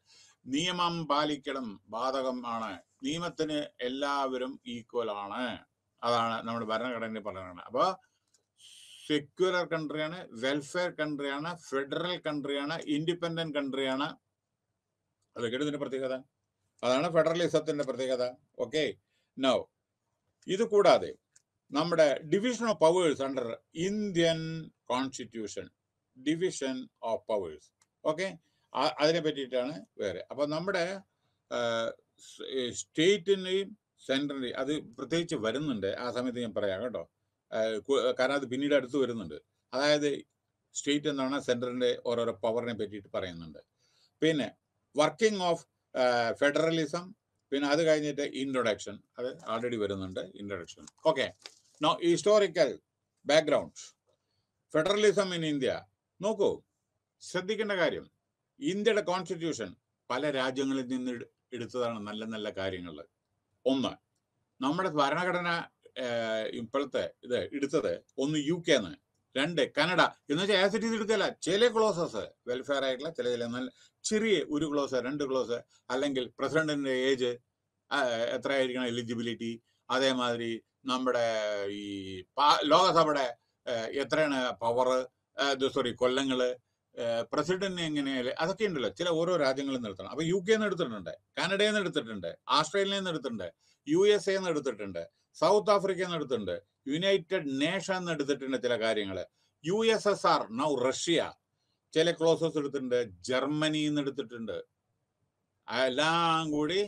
നിയമം പാലിക്കണം ബാധകമാണ് നിയമത്തിന് എല്ലാവരും equal ആണ് അതാണ് നമ്മുടെ ഭരണഘടനയിൽ പറയുന്നത് അപ്പോൾ സെക്യുലർ കൺട്രിയാണ് വെൽഫെയർ കൺട്രിയാണ് ഫെഡറൽ കൺട്രിയാണ് ഇൻഡിപെൻഡന്റ് കൺട്രിയാണ് അതൊക്കെ ഇതിന്റെ പ്രത്യേകത അതാണ് ഫെഡറലിസത്തിന്റെ പ്രത്യേകത ഓക്കെ നോ ഇത് കൂടാതെ നമ്മുടെ division of powers under Indian constitution division of powers okay അതിനെ പറ്റിയിട്ടാണ് വേറെ അപ്പം നമ്മുടെ സ്റ്റേറ്റിൻ്റെയും സെൻട്രലിൻ്റെയും അത് പ്രത്യേകിച്ച് വരുന്നുണ്ട് ആ സമയത്ത് ഞാൻ പറയാം കേട്ടോ കാരണം അത് പിന്നീട് അടുത്ത് വരുന്നുണ്ട് അതായത് സ്റ്റേറ്റ് എന്താണ് സെൻട്രലിന്റെ ഓരോരോ പവറിനെ പറ്റിയിട്ട് പറയുന്നുണ്ട് പിന്നെ വർക്കിംഗ് ഓഫ് ഫെഡറലിസം പിന്നെ അത് കഴിഞ്ഞിട്ട് ഇൻട്രൊഡക്ഷൻ അത് ആൾറെഡി വരുന്നുണ്ട് introduction okay no historical background federalism in India നോക്കൂ ശ്രദ്ധിക്കേണ്ട കാര്യം ഇന്ത്യയുടെ കോൺസ്റ്റിറ്റ്യൂഷൻ പല രാജ്യങ്ങളിൽ നിന്ന് എടുത്തതാണ് നല്ല നല്ല കാര്യങ്ങൾ ഒന്ന് നമ്മുടെ ഭരണഘടന ഇപ്പോഴത്തെ ഇത് എടുത്തത് ഒന്ന് യു കെ കെന്ന് രണ്ട് കനഡ എന്ന് വെച്ചാൽ ആസ് ഇറ്റ് ഈസ് എടുക്കല ചില ക്ലോസസ് വെൽഫെയർ ആയിട്ടുള്ള ചില ചില നല്ല ചെറിയ ഒരു ക്ലോസ് രണ്ട് ക്ലോസ് അല്ലെങ്കിൽ പ്രസിഡന്റിന്റെ ഏജ് എത്രയായിരിക്കണം എലിജിബിലിറ്റി അതേമാതിരി നമ്മുടെ ഈ ലോകസഭയുടെ എത്രയാണ് പവർ സോറി കൊല്ലങ്ങള് പ്രസിഡന്റിനെ എങ്ങനെ അതൊക്കെ ഉണ്ടല്ലോ ചില ഓരോ രാജ്യങ്ങളിൽ നിന്ന് എടുത്തണം അപ്പൊ യു കെ നിന്ന് എടുത്തിട്ടുണ്ട് കാനഡയിൽ നിന്ന് എടുത്തിട്ടുണ്ട് ഓസ്ട്രേലിയയിൽ നിന്ന് എടുത്തിട്ടുണ്ട് യു എസ് എ നിന്ന് എടുത്തിട്ടുണ്ട് സൗത്ത് ആഫ്രിക്കയിൽ നിന്ന് എടുത്തിട്ടുണ്ട് യുണൈറ്റഡ് നേഷൻ എന്ന് എടുത്തിട്ടുണ്ട് ചില കാര്യങ്ങൾ U S S R now Russia ചില ക്ലോസസ് എടുത്തിട്ടുണ്ട് ജർമ്മനി നിന്ന് എടുത്തിട്ടുണ്ട് എല്ലാം കൂടി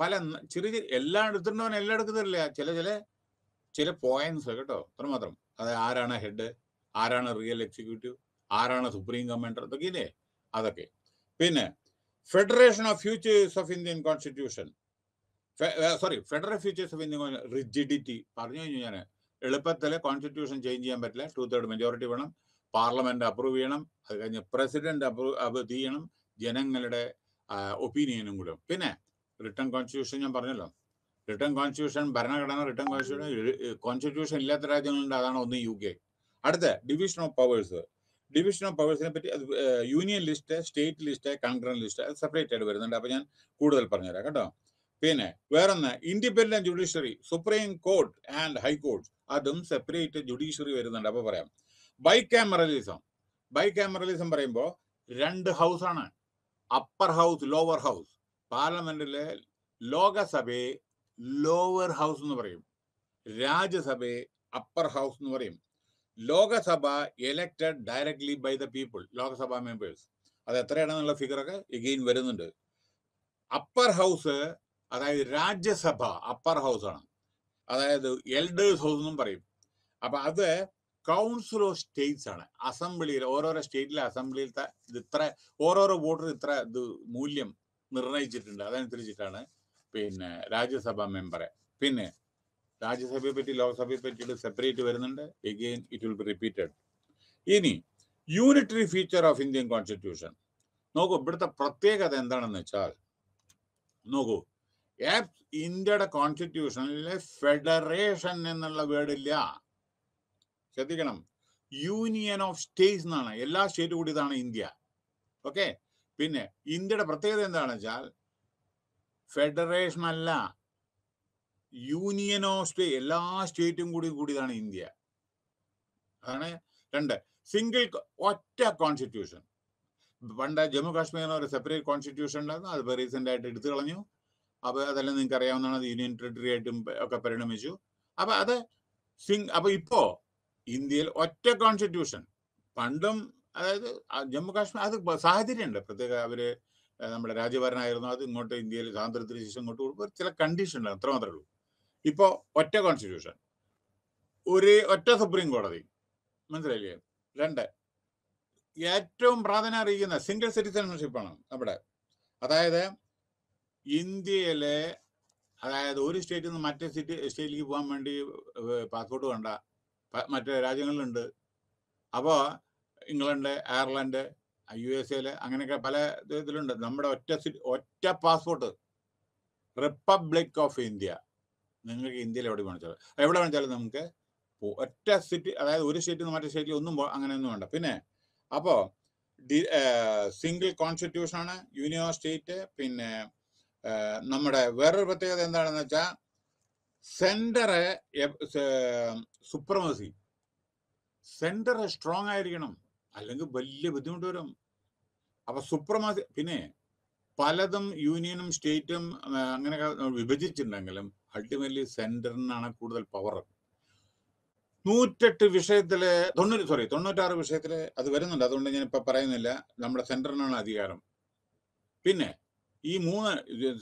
പല ചെറിയ ചെറിയ എല്ലാം എടുത്തിട്ടുണ്ടവൻ എല്ലാം എടുക്കുന്നില്ല ചില ചില ചില പോയിന്റ്സ് കേട്ടോ അത്രമാത്രം അതായത് ആരാണ് ഹെഡ് ആരാണ് റിയൽ എക്സിക്യൂട്ടീവ് ആരാണ് സുപ്രീം കമാൻഡർ അതൊക്കെ ഇല്ലേ അതൊക്കെ പിന്നെ federation of features of Indian constitution sorry federal features of Indian rigidity പറഞ്ഞു കഴിഞ്ഞു ഞാൻ എളുപ്പത്തിൽ കോൺസ്റ്റിറ്റ്യൂഷൻ ചേഞ്ച് ചെയ്യാൻ പറ്റില്ല ടു തേർഡ് മെജോറിറ്റി വേണം പാർലമെന്റ് അപ്രൂവ് ചെയ്യണം അത് കഴിഞ്ഞ് പ്രസിഡന്റ് അപ്രൂവ് ഇത് ചെയ്യണം ജനങ്ങളുടെ ഒപ്പീനിയനും കൂടെ പിന്നെ റിട്ടേൺ കോൺസ്റ്റിറ്റ്യൂഷൻ ഞാൻ പറഞ്ഞല്ലോ റിട്ടേൺ കോൺസ്റ്റിറ്റ്യൂഷൻ ഭരണഘടന റിട്ടേൺ കോൺസ്റ്റിറ്റ്യൂഷൻ കോൺസ്റ്റിറ്റ്യൂഷൻ ഇല്ലാത്ത രാജ്യങ്ങളുണ്ട് അതാണ് ഒന്ന് യു കെ അടുത്ത division of powers division of പവേഴ്സിനെ പറ്റി അത് union list state list concurrent list അത് സെപ്പറേറ്റ് ആയിട്ട് വരുന്നുണ്ട് അപ്പോൾ ഞാൻ കൂടുതൽ പറഞ്ഞുതരാം കേട്ടോ പിന്നെ വേറൊന്ന് independent judiciary supreme court and high court അതും സെപ്പറേറ്റ് ജുഡീഷ്യറി വരുന്നുണ്ട് അപ്പോൾ പറയാം ബൈ ക്യാമറലിസം ബൈ ക്യാമറലിസം പറയുമ്പോൾ രണ്ട് ഹൗസ് ആണ് അപ്പർ ഹൗസ് ലോവർ ഹൗസ് പാർലമെന്റിലെ ലോകസഭയെ ലോവർ ഹൗസ് എന്ന് പറയും രാജ്യസഭയെ അപ്പർ ഹൗസ് എന്ന് പറയും Lok Sabha elected directly by the people Lok Sabha members അത് എത്രയാണെന്നുള്ള ഫിഗറൊക്കെ എഗെയിൻ വരുന്നുണ്ട് അപ്പർ ഹൗസ് അതായത് രാജ്യസഭ അപ്പർ ഹൗസ് ആണ് അതായത് എൽഡേഴ്സ് ഹൗസ് എന്നും പറയും അപ്പൊ അത് കൗൺസിൽ ഓഫ് സ്റ്റേറ്റ്സ് ആണ് അസംബ്ലിയിൽ ഓരോരോ സ്റ്റേറ്റിലെ അസംബ്ലിയിൽ ഇത്ര ഓരോരോ വോട്ടർ ഇത്ര ഇത് മൂല്യം നിർണയിച്ചിട്ടുണ്ട് അതനുസരിച്ചിട്ടാണ് പിന്നെ രാജ്യസഭാ മെമ്പറെ പിന്നെ രാജ്യസഭയെ പറ്റി ലോക്സഭയെ പറ്റിയിട്ട് സെപ്പറേറ്റ് വരുന്നുണ്ട് again it will be repeated ഇനി unitary feature of Indian constitution നോക്കൂ ഇവിടുത്തെ പ്രത്യേകത എന്താണെന്ന് വെച്ചാൽ നോക്കൂ ഇന്ത്യയുടെ കോൺസ്റ്റിറ്റ്യൂഷനിലെ ഫെഡറേഷൻ എന്നുള്ള വേർഡ് ഇല്ല ശ്രദ്ധിക്കണം യൂണിയൻ ഓഫ് സ്റ്റേറ്റ്സ് എന്നാണ് എല്ലാ സ്റ്റേറ്റ് കൂടിയതാണ് ഇന്ത്യ ഓക്കെ പിന്നെ ഇന്ത്യയുടെ പ്രത്യേകത എന്താണെന്ന് വെച്ചാൽ ഫെഡറേഷൻ അല്ല യൂണിയൻ ഓഫ് സ്റ്റേറ്റ് എല്ലാ സ്റ്റേറ്റും കൂടി കൂടിയതാണ് ഇന്ത്യ അതാണ് രണ്ട് സിംഗിൾ ഒറ്റ കോൺസ്റ്റിറ്റ്യൂഷൻ പണ്ട് ജമ്മു കാശ്മീരിന് ഒരു സെപ്പറേറ്റ് കോൺസ്റ്റിറ്റ്യൂഷൻ ഉണ്ടായിരുന്നു അത് അതിപ്പോൾ റീസെൻ്റ് ആയിട്ട് എടുത്തു കളഞ്ഞു അപ്പോൾ അതെല്ലാം നിങ്ങൾക്ക് അറിയാവുന്നതാണ് അത് യൂണിയൻ ടെറിട്ടറി ആയിട്ടും ഒക്കെ പരിണമിച്ചു അപ്പോൾ അത് സിംഗ് അപ്പോൾ ഇപ്പോൾ ഇന്ത്യയിൽ ഒറ്റ കോൺസ്റ്റിറ്റ്യൂഷൻ പണ്ടും അതായത് ജമ്മു കാശ്മീർ അത് സാഹചര്യമുണ്ട് പ്രത്യേക അവർ നമ്മുടെ രാജ്യഭരണമായിരുന്നു അത് ഇങ്ങോട്ട് ഇന്ത്യയിൽ സ്വാതന്ത്ര്യത്തിന് ശേഷം ഇങ്ങോട്ട് കൊടുക്കും ചില കണ്ടീഷൻ ഉണ്ട് അത്ര മാത്രമേ ഉള്ളൂ ഇപ്പോൾ ഒറ്റ കോൺസ്റ്റിറ്റ്യൂഷൻ ഒരു ഒറ്റ സുപ്രീം കോടതി മനസ്സിലായില്ലേ രണ്ട് ഏറ്റവും പ്രാധാന്യം അറിയിക്കുന്ന സിംഗിൾ സിറ്റിസൺഷിപ്പാണ് നമ്മുടെ അതായത് ഇന്ത്യയിലെ അതായത് ഒരു സ്റ്റേറ്റിൽ നിന്ന് മറ്റേ സിറ്റി സ്റ്റേറ്റിലേക്ക് പോകാൻ വേണ്ടി പാസ്പോർട്ട് വേണ്ട മറ്റേ രാജ്യങ്ങളിലുണ്ട് അപ്പോൾ ഇംഗ്ലണ്ട് അയർലൻഡ് യു എസ് എയിലെ അങ്ങനെയൊക്കെ പല ഇതിലുണ്ട് നമ്മുടെ ഒറ്റ ഒറ്റ പാസ്പോർട്ട് റിപ്പബ്ലിക് ഓഫ് ഇന്ത്യ നിങ്ങൾക്ക് ഇന്ത്യയിൽ എവിടെ വേണിച്ചാലും എവിടെ വേണിച്ചാലും നമുക്ക് ഒറ്റ സിറ്റി അതായത് ഒരു സ്റ്റേറ്റിൽ മറ്റേ സ്റ്റേറ്റിൽ ഒന്നും അങ്ങനെയൊന്നും വേണ്ട പിന്നെ അപ്പോൾ സിംഗിൾ കോൺസ്റ്റിറ്റ്യൂഷൻ ആണ് യൂണിയോ സ്റ്റേറ്റ് പിന്നെ നമ്മുടെ വേറൊരു പ്രത്യേകത എന്താണെന്ന് വെച്ചാൽ സെൻറ്റർ സുപ്രമസി സെൻറ്റർ സ്ട്രോങ് ആയിരിക്കണം അല്ലെങ്കിൽ വലിയ ബുദ്ധിമുട്ട് വരും അപ്പൊ സുപ്രമാസി പിന്നെ പലതും യൂണിയനും സ്റ്റേറ്റും അങ്ങനെ വിഭജിച്ചിട്ടുണ്ടെങ്കിലും അൾട്ടിമേറ്റ്ലി സെന്ററിനാണ് കൂടുതൽ പവർ നൂറ്റെട്ട് വിഷയത്തിലെ തൊണ്ണൂറ് സോറി തൊണ്ണൂറ്റാറ് വിഷയത്തിലെ അത് വരുന്നുണ്ട് അതുകൊണ്ട് ഞാൻ ഇപ്പൊ പറയുന്നില്ല നമ്മുടെ സെന്ററിനാണ് അധികാരം പിന്നെ ഈ മൂന്ന്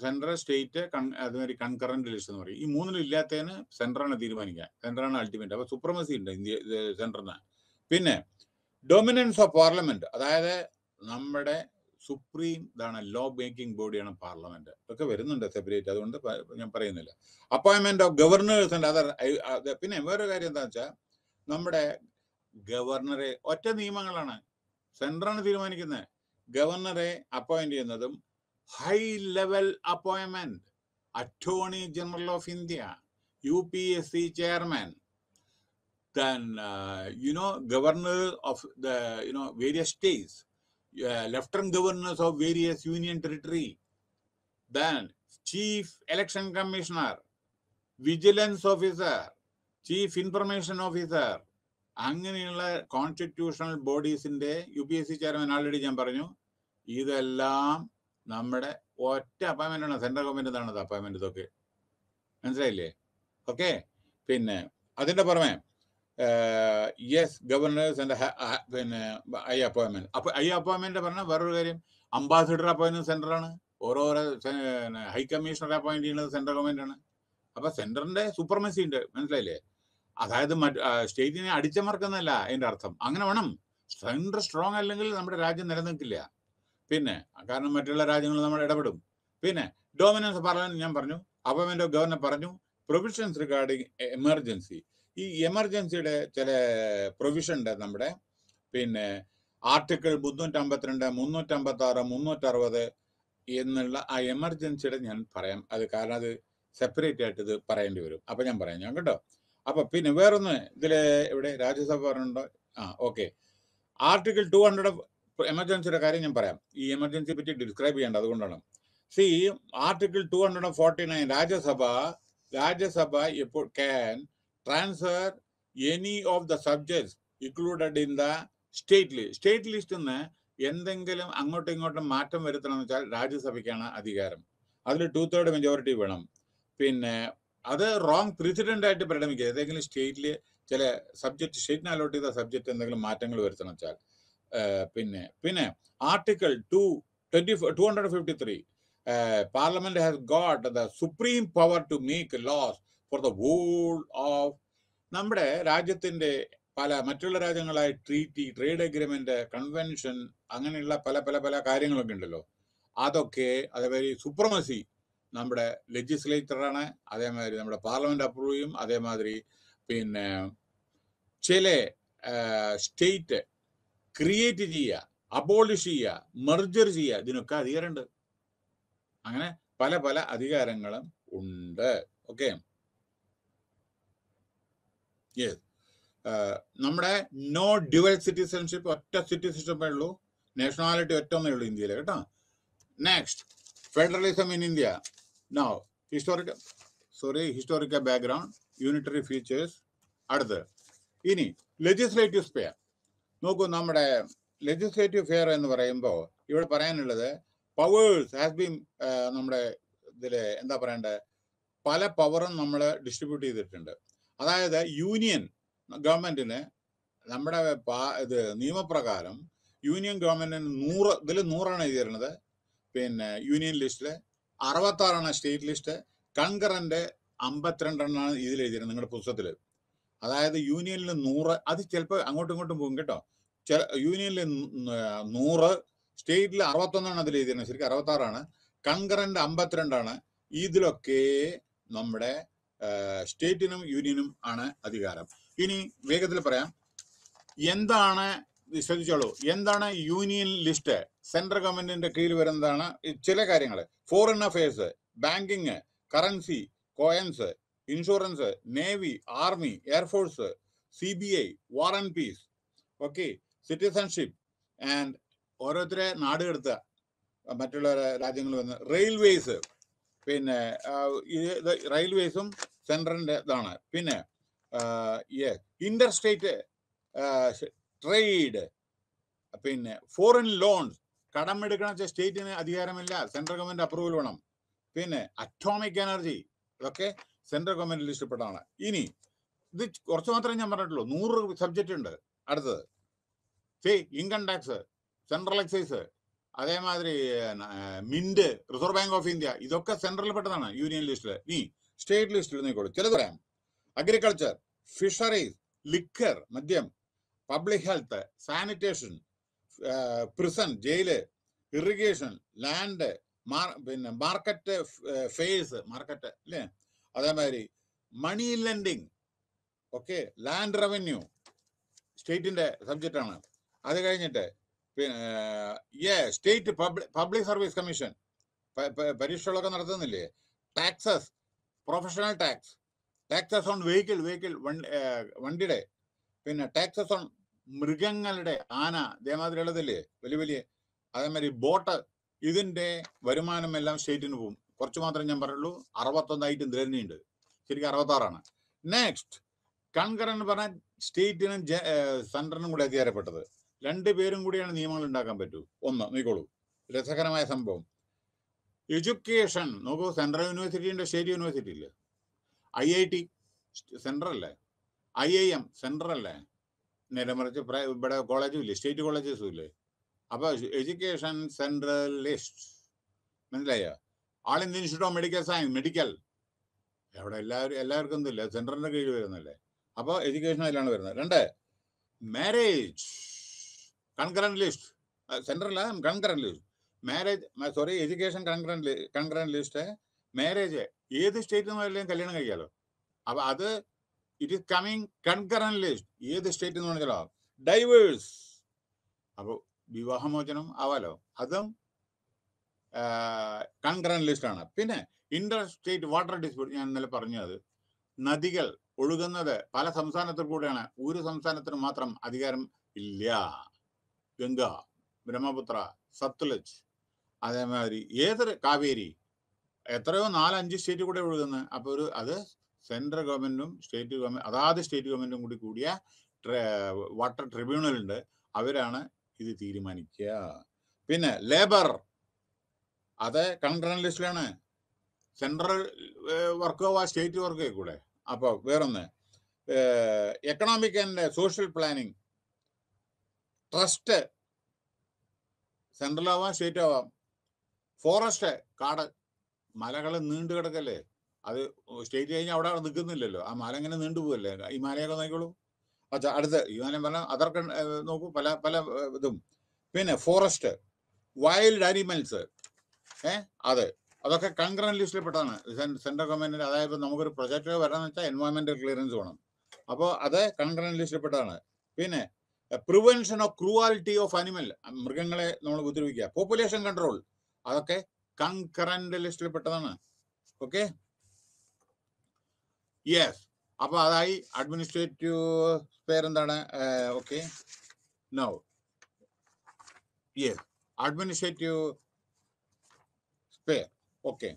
സെൻട്രൽ സ്റ്റേറ്റ് അതുമാതിരി കൺകറന്റ് ലിസ്റ്റ് എന്ന് പറയും ഈ മൂന്നിൽ ഇല്ലാത്തതിന് സെൻട്രാണ് തീരുമാനിക്കുക സെൻട്രാണ് അൾട്ടിമേറ്റ് അപ്പൊ സുപ്രമസി ഉണ്ട് ഇന്ത്യ സെന്ററിന് പിന്നെ ഡൊമിനൻസ് ഓഫ് പാർലമെന്റ് അതായത് നമ്മുടെ സുപ്രീം ഇതാണ് ലോ മേക്കിംഗ് ബോഡിയാണ് പാർലമെന്റ് ഇതൊക്കെ വരുന്നുണ്ട് സെപ്പറേറ്റ് അതുകൊണ്ട് ഞാൻ പറയുന്നില്ല അപ്പോയിൻമെന്റ് ഓഫ് ഗവർണേഴ്സ് ആൻഡ് അതർ പിന്നെ വേറൊരു കാര്യം എന്താ വെച്ചാൽ നമ്മുടെ ഗവർണറെ ഒറ്റ നിയമങ്ങളാണ് സെൻട്രാണ് തീരുമാനിക്കുന്നത് ഗവർണറെ അപ്പോയിന്റ് ചെയ്യുന്നതും ഹൈ ലെവൽ അപ്പോയിൻമെന്റ് attorney general of India U P S C chairman then uh, you know governors of the you know various states uh, lieutenant governors of various union territory then chief election commissioner vigilance officer chief information officer അങ്ങനെയുള്ള constitutional ബോഡീസിന്റെ U P S C chairman already ഞാൻ പറഞ്ഞു ഇതെല്ലാം നമ്മുടെ ഒറ്റ അപ്പോയിൻമെന്റ് ആണ് central government ആണ് അപ്പോയിൻമെന്റ് ഇതൊക്കെ മനസ്സിലായില്ലേ ഓക്കെ പിന്നെ അതിന്റെ പുറമെ യെസ് ഗവർണേഴ്സ് ആൻഡ് പിന്നെ ഐ അപ്പോയിൻമെന്റ് അപ്പൊ ഐ അപ്പോയിൻമെന്റ് പറഞ്ഞാൽ വേറൊരു കാര്യം അംബാസിഡർ അപ്പോയിൻമെന്റ് സെന്ററാണ് ഓരോരോ ഹൈക്കമ്മീഷണർ അപ്പോയിന്റ് ചെയ്യുന്നത് സെൻട്രൽ ഗവൺമെന്റ് ആണ് അപ്പൊ സെന്ററിന്റെ സൂപ്പർമസി ഉണ്ട് മനസ്സിലായില്ലേ അതായത് സ്റ്റേറ്റിനെ അടിച്ചമർക്കുന്നല്ല അതിന്റെ അർത്ഥം അങ്ങനെ വേണം സെൻട്രൽ സ്ട്രോങ് അല്ലെങ്കിൽ നമ്മുടെ രാജ്യം നിലനിൽക്കില്ല പിന്നെ കാരണം മറ്റുള്ള രാജ്യങ്ങൾ നമ്മൾ ഇടപെടും പിന്നെ ഡോമിനൻസ് പാർലമെന്റ് ഞാൻ പറഞ്ഞു അപ്പോയിൻമെന്റ് ഓഫ് ഗവർണർ പറഞ്ഞു പ്രൊവിഷൻസ് റിഗാർഡിംഗ് എമർജൻസി ഈ എമർജൻസിയുടെ ചില പ്രൊവിഷൻ ഉണ്ട് നമ്മുടെ പിന്നെ ആർട്ടിക്കിൾ മുന്നൂറ്റമ്പത്തിരണ്ട് മുന്നൂറ്റമ്പത്തി ആറ് മുന്നൂറ്ററുപത് എന്നുള്ള ആ എമർജൻസിയുടെ ഞാൻ പറയാം അത് കാരണം അത് സെപ്പറേറ്റ് ആയിട്ട് ഇത് പറയേണ്ടി വരും അപ്പം ഞാൻ പറയാം ഞാൻ കേട്ടോ അപ്പം പിന്നെ വേറൊന്ന് ഇതിൽ ഇവിടെ രാജ്യസഭ പറഞ്ഞുണ്ടോ ആ ഓക്കെ ആർട്ടിക്കിൾ ടു ഹൺഡ്രഡ് എമർജൻസിയുടെ കാര്യം ഞാൻ പറയാം ഈ എമർജൻസിയെ പറ്റി ഡിസ്ക്രൈബ് ചെയ്യേണ്ട അതുകൊണ്ടാണ് C article two hundred forty nine Rajya Sabha Rajya Sabha എപ്പോൾ can transfer any of the subjects included in the state list state ലിസ്റ്റിൽ നിന്ന് എന്തെങ്കിലും അങ്ങോട്ടും ഇങ്ങോട്ടും മാറ്റം വരുത്തണമെന്ന് വെച്ചാൽ രാജ്യസഭയ്ക്കാണ് അധികാരം അതിൽ ടു തേർഡ് മെജോറിറ്റി വേണം പിന്നെ അത് റോങ് പ്രസിഡന്റ് ആയിട്ട് പരിണമിക്കുക ഏതെങ്കിലും സ്റ്റേറ്റിൽ ചില സബ്ജക്റ്റ് സ്റ്റേറ്റിന് അലോട്ട് ചെയ്ത സബ്ജക്റ്റ് എന്തെങ്കിലും മാറ്റങ്ങൾ വരുത്തണം വെച്ചാൽ പിന്നെ പിന്നെ article two twenty two hundred fifty three parliament has got the supreme power to make laws for the whole of നമ്മുടെ രാജ്യത്തിന്റെ പല മറ്റുള്ള രാജ്യങ്ങളായി ട്രീറ്റി ട്രേഡ് അഗ്രിമെന്റ് കൺവെൻഷൻ അങ്ങനെയുള്ള പല പല പല കാര്യങ്ങളൊക്കെ ഉണ്ടല്ലോ അതൊക്കെ അതേമാതിരി സുപ്രമസി നമ്മുടെ ലെജിസ്ലേറ്ററാണ് അതേമാതിരി നമ്മുടെ പാർലമെന്റ് അപ്രൂവ് ചെയ്യും അതേമാതിരി പിന്നെ ചില സ്റ്റേറ്റ് ക്രിയേറ്റ് ചെയ്യുക അബോളിഷ് ചെയ്യുക മെർജർ ചെയ്യുക ഇതിനൊക്കെ അധികാരമുണ്ട് അങ്ങനെ പല പല അധികാരങ്ങളും ഉണ്ട് ഓക്കെ യെസ് uh, നമ്മുടെ നോ ഡ്യുവൽ സിറ്റിസൺഷിപ്പ് ഒറ്റ സിറ്റിസൺഷിപ്പേ ഉള്ളൂ നാഷണാലിറ്റി ഒറ്റ ഒന്നേ ഉള്ളൂ ഇന്ത്യയിൽ കേട്ടോ next federalism in India no historical sorry historical background unitary features അടുത്ത് ഇനി ലെജിസ്ലേറ്റീവ് സ്പെയർ നോക്കൂ നമ്മുടെ ലെജിസ്ലേറ്റീവ് ഫെയർ എന്ന് പറയുമ്പോൾ ഇവിടെ പറയാനുള്ളത് പവേഴ്സ് ഹാസ് ബീൻ നമ്മുടെ ഇതിൽ എന്താ പറയണ്ടേ പല പവറും നമ്മൾ ഡിസ്ട്രിബ്യൂട്ട് ചെയ്തിട്ടുണ്ട് അതായത് യൂണിയൻ ഗവൺമെന്റിന് നമ്മുടെ ഇത് നിയമപ്രകാരം യൂണിയൻ ഗവൺമെന്റിന് നൂറ് ഇതിൽ നൂറാണ് എഴുതിയിരുന്നത് പിന്നെ യൂണിയൻ ലിസ്റ്റില് അറുപത്താറാണ് സ്റ്റേറ്റ് ലിസ്റ്റ് കൺകറന്റ് അമ്പത്തിരണ്ടെണ്ണാണ് ഇതിൽ എഴുതിയിരുന്നത് നിങ്ങളുടെ പുസ്തകത്തില് അതായത് യൂണിയനിൽ നൂറ് അത് ചിലപ്പോൾ അങ്ങോട്ടും ഇങ്ങോട്ടും പോകും കേട്ടോ ചില യൂണിയനിൽ നൂറ് സ്റ്റേറ്റിൽ അറുപത്തൊന്നാണ് അതിൽ എഴുതിയിരുന്നത് ശരിക്കും അറുപത്താറാണ് കൺകറന്റ് അമ്പത്തിരണ്ടാണ് ഇതിലൊക്കെ നമ്മുടെ സ്റ്റേറ്റിനും യൂണിയനും ആണ് അധികാരം ഇനി വേഗത്തിൽ പറയാം എന്താണ് ശ്രദ്ധിച്ചോളൂ എന്താണ് യൂണിയൻ ലിസ്റ്റ് സെൻട്രൽ ഗവൺമെന്റിന്റെ കീഴിൽ വരുന്നതാണ് ചില കാര്യങ്ങൾ foreign affairs banking currency coins insurance navy army air force C B I war and peace okay citizenship and ഓരോരുത്തരെ നാട് കടത്തുക മറ്റുള്ള രാജ്യങ്ങളിൽ വന്ന് റെയിൽവേസ് പിന്നെ റെയിൽവേസും സെൻട്രലിൻ്റെ ഇതാണ് പിന്നെ ഇന്റർ സ്റ്റേറ്റ് ട്രേഡ് പിന്നെ ഫോറിൻ ലോൺസ് കടമെടുക്കണം വെച്ചാൽ സ്റ്റേറ്റിന് അധികാരമില്ല സെൻട്രൽ ഗവൺമെന്റ് അപ്രൂവൽ വേണം പിന്നെ അറ്റോമിക് എനർജി ഇതൊക്കെ സെൻട്രൽ ഗവൺമെന്റിൽ ഇഷ്ടപ്പെട്ടതാണ് ഇനി ഇത് കുറച്ച് മാത്രമേ ഞാൻ പറഞ്ഞിട്ടുള്ളൂ നൂറ് സബ്ജക്റ്റ് ഉണ്ട് അടുത്തത് C income tax central excise അതേമാതിരി mint reserve bank of India ഇതൊക്കെ സെൻട്രലിൽ പെട്ടതാണ് യൂണിയൻ ലിസ്റ്റിൽ നീ സ്റ്റേറ്റ് ലിസ്റ്റിൽ നോക്കിക്കോളൂ ചിലത് പറയാം അഗ്രികൾച്ചർ ഫിഷറീസ് ലിക്കർ മദ്യം പബ്ലിക് ഹെൽത്ത് സാനിറ്റേഷൻ പ്രിസൺ ജയില് ഇറിഗേഷൻ ലാൻഡ് പിന്നെ മാർക്കറ്റ് ഫേസ് മാർക്കറ്റ് അല്ലേ അതേമാതിരി money lending okay land revenue സ്റ്റേറ്റിന്റെ സബ്ജക്റ്റാണ് അത് കഴിഞ്ഞിട്ട് പിന്നെ സ്റ്റേറ്റ് പബ്ലിക് സർവീസ് കമ്മീഷൻ പരീക്ഷകളൊക്കെ നടത്തുന്നില്ലേ taxes professional tax taxes on vehicle vehicle വണ്ടിയുടെ പിന്നെ ടാക്സസ് ഓൺ മൃഗങ്ങളുടെ ആന അതേമാതിരി ഉള്ളതില്ലേ വലിയ വലിയ അതേമാതിരി ബോട്ട് ഇതിന്റെ വരുമാനം എല്ലാം സ്റ്റേറ്റിന് പോകും കുറച്ച് മാത്രം ഞാൻ പറയുള്ളൂ അറുപത്തൊന്ന് ഐറ്റം തരുന്നുണ്ട് ശരിക്കും അറുപത്താറാണ് നെക്സ്റ്റ് കൺകറൻ എന്ന് പറഞ്ഞാൽ സ്റ്റേറ്റിനും സെൻട്രലിനും കൂടി അധികാരപ്പെട്ടത് രണ്ട് പേരും കൂടിയാണ് നിയമങ്ങൾ ഉണ്ടാക്കാൻ പറ്റൂ ഒന്ന് നീക്കോളൂ രസകരമായ സംഭവം എഡ്യൂക്കേഷൻ നോക്കൂ സെൻട്രൽ യൂണിവേഴ്സിറ്റി ഉണ്ട് സ്റ്റേറ്റ് യൂണിവേഴ്സിറ്റി ഇല്ലേ ഐ ഐ ടി സെൻട്രൽ അല്ലേ ഐ ഐ എം സെൻട്രൽ അല്ലേ നേരെ മറിച്ച് ഇവിടെ കോളേജും ഇല്ലേ സ്റ്റേറ്റ് കോളേജസും ഇല്ലേ അപ്പോൾ എഡ്യൂക്കേഷൻ സെൻട്രൽ ലിസ്റ്റ് മനസ്സിലായോ all Indian institute of medical science medical അവിടെ എല്ലാവരും എല്ലാവർക്കും ഒന്നും ഇല്ല സെൻട്രലിൻ്റെ കീഴിൽ വരുന്നല്ലേ അപ്പോൾ എഡ്യൂക്കേഷൻ അതിലാണ് വരുന്നത് രണ്ട് മാരേജ് കൺകറന്റ് ലിസ്റ്റ് സെൻട്രലാണ് concurrent list marriage sorry education concurrent concurrent list marriage ഏത് സ്റ്റേറ്റിൽ നിന്നും കല്യാണം കഴിക്കാലോ അപ്പൊ അത് it is coming concurrent list ഏത് സ്റ്റേറ്റിൽ നിന്ന് പറഞ്ഞാലോ ഡൈവേഴ്സ് അപ്പോൾ വിവാഹമോചനം ആവാലോ അതും കൺകറന്റ് ലിസ്റ്റ് ആണ് പിന്നെ ഇന്റർ സ്റ്റേറ്റ് വാട്ടർ ഡിസ്പ്യൂട്ട് ഞാൻ ഇന്നലെ പറഞ്ഞത് നദികൾ ഒഴുകുന്നത് പല സംസ്ഥാനത്തിൽ കൂടെയാണ് ഒരു സംസ്ഥാനത്തിന് മാത്രം അധികാരം ഇല്ല ഗംഗ ബ്രഹ്മപുത്ര സത്ലജ് അതേമാതിരി മാതിരി ഏതൊരു കാവേരി എത്രയോ നാലഞ്ച് സ്റ്റേറ്റ് കൂടെ ഒഴുകുന്നത് അപ്പോൾ ഒരു അത് സെൻട്രൽ ഗവൺമെന്റും സ്റ്റേറ്റ് ഗവൺമെന്റ് അതാത് സ്റ്റേറ്റ് ഗവൺമെന്റും കൂടി കൂടിയ വാട്ടർ ട്രിബ്യൂണൽ ഉണ്ട് അവരാണ് ഇത് തീരുമാനിക്കുക പിന്നെ ലേബർ അത് കൺട്രൺ ലിസ്റ്റിലാണ് സെൻട്രൽ വർക്കോ ആ സ്റ്റേറ്റ് വർക്കോ കൂടെ അപ്പോൾ വേറൊന്ന് economic and social planning trust central ആവാം സ്റ്റേറ്റ് ആവാം ഫോറസ്റ്റ് കാട് മലകൾ നീണ്ടു കിടക്കല്ലേ അത് സ്റ്റേറ്റ് കഴിഞ്ഞാൽ അവിടെ നിൽക്കുന്നില്ലല്ലോ ആ മല ഇങ്ങനെ പോവല്ലേ ഈ മലയൊക്കെ നോക്കിക്കോളൂ അച്ഛാ അടുത്ത് യുവാനം പറഞ്ഞാൽ അതൊക്കെ നോക്കൂ പല പല ഇതും പിന്നെ ഫോറസ്റ്റ് വൈൽഡ് അനിമൽസ് ഏ അതെ അതൊക്കെ കൺഗ്രൻ ലിസ്റ്റിൽ പെട്ടതാണ് സെൻട്രൽ ഗവൺമെന്റിന്റെ അതായത് നമുക്കൊരു പ്രൊജക്ട് വരാന്ന് വെച്ചാൽ എൻവയോൺമെന്റൽ ക്ലിയറൻസ് വേണം അപ്പോൾ അത് കൺഗ്രൻ ലിസ്റ്റിൽ പെട്ടതാണ് പിന്നെ prevention of cruelty of animal മൃഗങ്ങളെ നമ്മൾ ഉപദ്രവിക്കുക പോപ്പുലേഷൻ കൺട്രോൾ അതൊക്കെ കൺകറന്റ് ലിസ്റ്റിൽ പെട്ടതാണ് ഓക്കെ യെസ് അപ്പൊ അതായി അഡ്മിനിസ്ട്രേറ്റീവ് പേരെന്താണ് okay no yes administrative sphere okay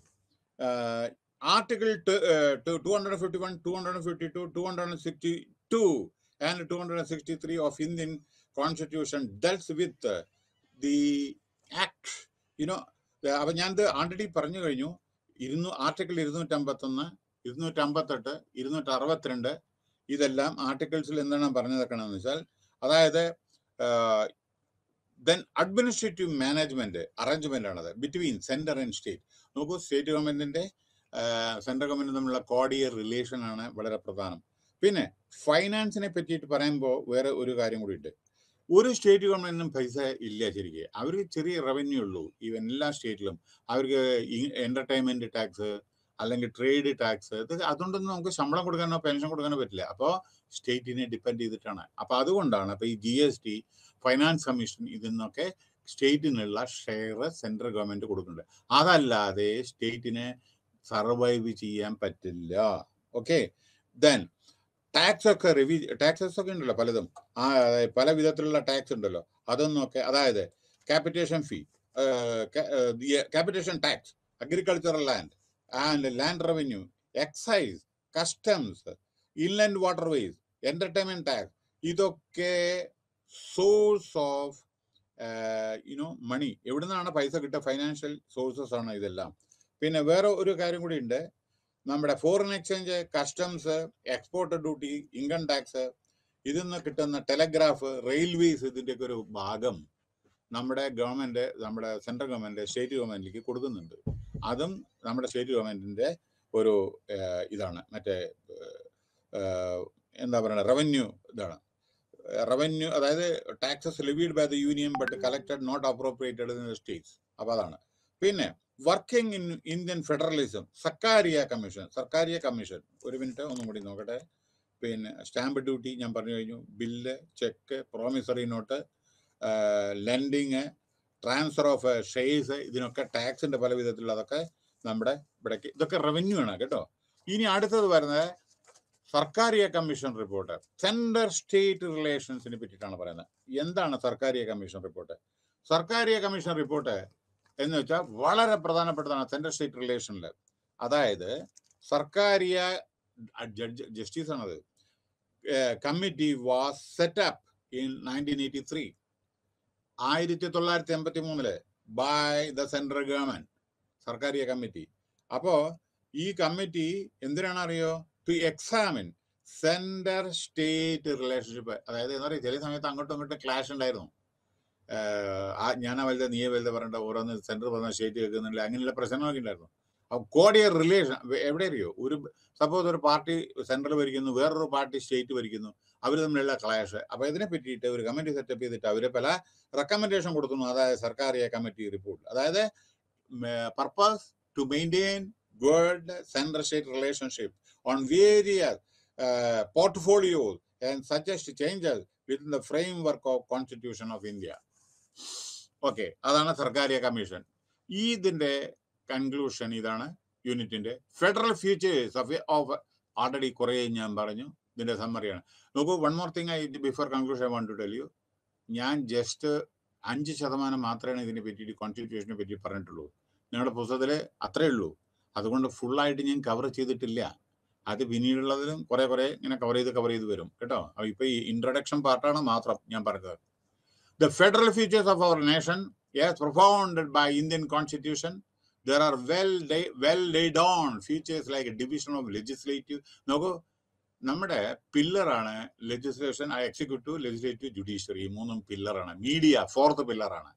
article two hundred fifty one two hundred fifty two two hundred sixty two and 263 of Indian constitution deals with the act you know അപ്പൊ ഞാൻ ഇത് already പറഞ്ഞു കഴിഞ്ഞു ഇരുന്നൂ article ഇരുന്നൂറ്റമ്പത്തൊന്ന് ഇരുന്നൂറ്റമ്പത്തെട്ട് ഇരുന്നൂറ്റി അറുപത്തിരണ്ട് ഇതെല്ലാം ആർട്ടിക്കിൾസിൽ എന്താണ് പറഞ്ഞു നിൽക്കണമെന്ന് വെച്ചാൽ അതായത് ദെൻ അഡ്മിനിസ്ട്രേറ്റീവ് മാനേജ്മെന്റ് അറേഞ്ച്മെന്റ് ആണത് ബിറ്റ്വീൻ സെൻറ്റർ ആൻഡ് സ്റ്റേറ്റ് നോക്കൂ സ്റ്റേറ്റ് ഗവൺമെന്റിന്റെ സെൻട്രൽ ഗവൺമെന്റ് തമ്മിലുള്ള കോഡിയർ റിലേഷൻ ആണ് വളരെ പ്രധാനം പിന്നെ ഫൈനാൻസിനെ പറ്റിയിട്ട് പറയുമ്പോൾ വേറെ ഒരു കാര്യം കൂടി ഉണ്ട് ഒരു സ്റ്റേറ്റ് ഗവൺമെന്റിനും പൈസ ഇല്ല ശരിക്കും അവർക്ക് ചെറിയ റവന്യൂ ഉള്ളൂ ഈവൻ എല്ലാ സ്റ്റേറ്റിലും അവർക്ക് എന്റർടൈൻമെന്റ് ടാക്സ് അല്ലെങ്കിൽ ട്രേഡ് ടാക്സ് അതുകൊണ്ടൊന്നും നമുക്ക് ശമ്പളം കൊടുക്കാനോ പെൻഷൻ കൊടുക്കാനോ പറ്റില്ല അപ്പോൾ സ്റ്റേറ്റിനെ ഡിപ്പെൻഡ് ചെയ്തിട്ടാണ് അപ്പോൾ അതുകൊണ്ടാണ് അപ്പോൾ ഈ G S T finance commission ഇതിൽ നിന്നൊക്കെ സ്റ്റേറ്റിനുള്ള ഷെയർ സെൻട്രൽ ഗവൺമെന്റ് കൊടുക്കുന്നുണ്ട് അതല്ലാതെ സ്റ്റേറ്റിനെ സർവൈവ് ചെയ്യാൻ പറ്റില്ല ഓക്കെ ദെൻ ടാക്സ് ഒക്കെ റിവ്യൂ ടാക്സസ് ഒക്കെ ഉണ്ടല്ലോ പലതും ആ പല വിധത്തിലുള്ള ടാക്സ് ഉണ്ടല്ലോ അതൊന്നൊക്കെ അതായത് capitation fee capitation tax agricultural land and land revenue excise customs inland waterways entertainment tax ഇതൊക്കെ സോഴ്സ് ഓഫ് യുനോ മണി എവിടെ നിന്നാണ് പൈസ കിട്ടുക ഫൈനാൻഷ്യൽ സോഴ്സസ് ആണ് ഇതെല്ലാം പിന്നെ വേറെ ഒരു കാര്യം കൂടി ഉണ്ട് നമ്മുടെ foreign exchange customs export duty income tax ഇതിൽ നിന്ന് കിട്ടുന്ന ടെലഗ്രാഫ് റെയിൽവേസ് ഇതിൻ്റെയൊക്കെ ഒരു ഭാഗം നമ്മുടെ ഗവൺമെൻറ് നമ്മുടെ സെൻട്രൽ ഗവൺമെൻറ് സ്റ്റേറ്റ് ഗവൺമെൻറ്റിലേക്ക് കൊടുക്കുന്നുണ്ട് അതും നമ്മുടെ സ്റ്റേറ്റ് ഗവൺമെൻറ്റിൻ്റെ ഒരു ഇതാണ് മറ്റേ എന്താ പറയുക റവന്യൂ ഇതാണ് റവന്യൂ അതായത് taxes levied by the union but collected not appropriated in the states അപ്പോൾ അതാണ് പിന്നെ working in Indian federalism Sarkaria commission Sarkaria commission ഒരു മിനിറ്റ് ഒന്നും കൂടി നോക്കട്ടെ പിന്നെ സ്റ്റാമ്പ് ഡ്യൂട്ടി ഞാൻ പറഞ്ഞു കഴിഞ്ഞു bill cheque promissory note lending transfer of ഷെയ്സ് ഇതിനൊക്കെ ടാക്സിൻ്റെ പല വിധത്തിലുള്ളതൊക്കെ നമ്മുടെ ഇവിടേക്ക് ഇതൊക്കെ റവന്യൂ ആണ് കേട്ടോ ഇനി അടുത്തത് വരുന്നത് Sarkaria commission report central state റിലേഷൻസിനെ പറ്റിയിട്ടാണ് പറയുന്നത് എന്താണ് Sarkaria commission report Sarkaria commission report എന്ന് വെച്ചാൽ വളരെ പ്രധാനപ്പെട്ടതാണ് സെൻട്രൽ സ്റ്റേറ്റ് റിലേഷനിൽ അതായത് സർക്കാരിയ ജഡ്ജ് ജസ്റ്റിസ് ആണത് committee was set up in nineteen eighty three ആയിരത്തി തൊള്ളായിരത്തി എൺപത്തി മൂന്നില് by the central government Sarkaria committee അപ്പോൾ ഈ കമ്മിറ്റി എന്തിനാണ് അറിയോ to examine central state relationship അതായത് എന്താ പറയുക ചില സമയത്ത് അങ്ങോട്ടും ഇങ്ങോട്ടും ക്ലാഷ് ഉണ്ടായിരുന്നു ആ ഞാനാ വലുതെ നീയെ വലുതെ പറഞ്ഞിട്ട് ഓരോന്ന് സെന്റർ പറഞ്ഞ സ്റ്റേറ്റ് കേൾക്കുന്നില്ല അങ്ങനെയുള്ള പ്രശ്നങ്ങളൊക്കെ ഉണ്ടായിരുന്നു അപ്പം കോടിയ റിലേഷൻ എവിടെ അറിയോ ഒരു സപ്പോസ് ഒരു പാർട്ടി സെന്ററിൽ ഭരിക്കുന്നു വേറൊരു പാർട്ടി സ്റ്റേറ്റ് ഭരിക്കുന്നു അവർ തമ്മിലുള്ള ക്ലാഷ് അപ്പോൾ ഇതിനെ പറ്റിയിട്ട് ഒരു കമ്മിറ്റി സെറ്റപ്പ് ചെയ്തിട്ട് അവർ പല റെക്കമെൻഡേഷൻ കൊടുക്കുന്നു അതായത് സർക്കാർ കമ്മിറ്റി റിപ്പോർട്ട് അതായത് purpose to maintain world central state relationship on various portfolios and suggest changes within the framework of constitution of India okay അതാണ് സർക്കാരിയ കമ്മീഷൻ ഈ ഇതിന്റെ കൺക്ലൂഷൻ ഇതാണ് യൂണിറ്റിന്റെ ഫെഡറൽ ഫ്യൂച്ചേഴ്സ് ഓഫ് ആൾറെഡി കുറേ ഞാൻ പറഞ്ഞു ഇതിന്റെ സമ്മറിയാണ് നോക്കൂ one more thing I before conclusion want to tell you ഞാൻ ജസ്റ്റ് അഞ്ച് ശതമാനം മാത്രമേ ഇതിനെ പറ്റി കോൺസ്റ്റിറ്റ്യൂഷനെ പറ്റി പറഞ്ഞിട്ടുള്ളൂ നിങ്ങളുടെ പുസ്തകത്തിൽ അത്രയേ ഉള്ളൂ അതുകൊണ്ട് ഫുള്ളായിട്ട് ഞാൻ കവർ ചെയ്തിട്ടില്ല അത് പിന്നീടുള്ളതിലും കുറേ കുറേ ഇങ്ങനെ കവർ ചെയ്ത് കവർ ചെയ്ത് വരും കേട്ടോ അപ്പോൾ ഈ ഇൻട്രൊഡക്ഷൻ പാർട്ടാണ് മാത്രം ഞാൻ പറഞ്ഞത് The federal features of our nation, yes, profounded by Indian constitution, there are well lay, well laid on features like a division of legislative. നോക്കൂ നമ്മുടെ പില്ലറാണ് ലെജിസ്ലേഷൻ എക്സിക്യൂട്ടീവ് ലെജിസ്ലേറ്റീവ് ജുഡീഷ്യറി ഈ മൂന്നും പില്ലറാണ് മീഡിയ ഫോർത്ത് പില്ലറാണ്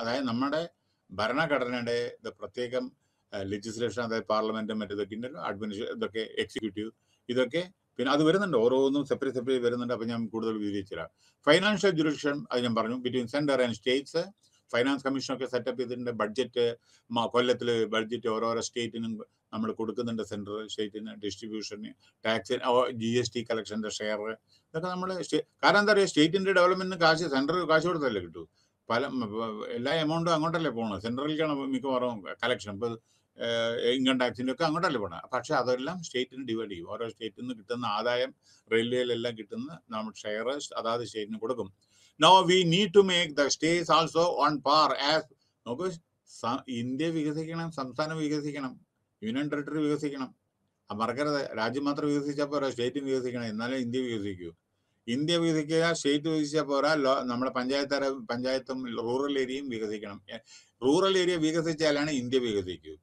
അതായത് നമ്മുടെ ഭരണഘടനയുടെ പ്രത്യേകം ലെജിസ്ലേഷൻ അതായത് പാർലമെന്റും മറ്റേതൊക്കെ ഉണ്ടല്ലോ അഡ്മിനിസ്ട്രേ ഇതൊക്കെ എക്സിക്യൂട്ടീവ് ഇതൊക്കെ പിന്നെ അത് വരുന്നുണ്ട് ഓരോന്നും സെപ്പറേറ്റ് സെപ്പറേറ്റ് വരുന്നുണ്ട് അപ്പം ഞാൻ കൂടുതൽ വിവരിച്ചു ഫൈനാൻഷ്യൽ ജുഡിക്ഷൻ അത് ഞാൻ പറഞ്ഞു between centre and states finance കമ്മീഷനൊക്കെ സെറ്റപ്പ് ചെയ്തിട്ടുണ്ട് ബഡ്ജറ്റ് കൊല്ലത്തിൽ ബഡ്ജറ്റ് ഓരോരോ സ്റ്റേറ്റിനും നമ്മൾ കൊടുക്കുന്നുണ്ട് സെൻട്രൽ സ്റ്റേറ്റിന് ഡിസ്ട്രിബ്യൂഷന് ടാക്സ് ജി എസ് ടി കളക്ഷൻ്റെ ഷെയർ ഇതൊക്കെ നമ്മൾ കാരണം എന്താ പറയുക സ്റ്റേറ്റിൻ്റെ ഡെവലപ്മെൻറ്റിന് കാശ് സെൻട്രൽ കാശ് കൊടുത്തല്ലേ കിട്ടൂ പല എല്ലാ എമൗണ്ടും അങ്ങോട്ടല്ലേ പോകണം സെൻട്രലിലേക്കാണ് മിക്കവാറും കളക്ഷൻ ഇപ്പോൾ ഇൻകം ഒക്കെ അങ്ങോട്ടല്ലേ പോണ പക്ഷേ അതെല്ലാം സ്റ്റേറ്റിന് ഡിവൈഡ് ചെയ്യും ഓരോ സ്റ്റേറ്റിൽ നിന്ന് കിട്ടുന്ന ആദായം റെയിൽവേയിലെല്ലാം കിട്ടുന്ന നമ്മൾ ഷെയർ അതാത് സ്റ്റേറ്റിന് കൊടുക്കും no we need to make the states also on par as നമുക്ക് ഇന്ത്യ വികസിക്കണം സംസ്ഥാനം വികസിക്കണം യൂണിയൻ ടെറിട്ടറി വികസിക്കണം മറക്കരുത് രാജ്യം മാത്രം വികസിച്ചാൽ പോരാ സ്റ്റേറ്റും വികസിക്കണം എന്നാലേ ഇന്ത്യ വികസിക്കൂ ഇന്ത്യ വികസിക്കുക സ്റ്റേറ്റ് വികസിച്ചാൽ പോരാ നമ്മുടെ പഞ്ചായത്ത് പഞ്ചായത്തും റൂറൽ ഏരിയയും വികസിക്കണം റൂറൽ ഏരിയ വികസിച്ചാലാണ് ഇന്ത്യ വികസിക്കൂ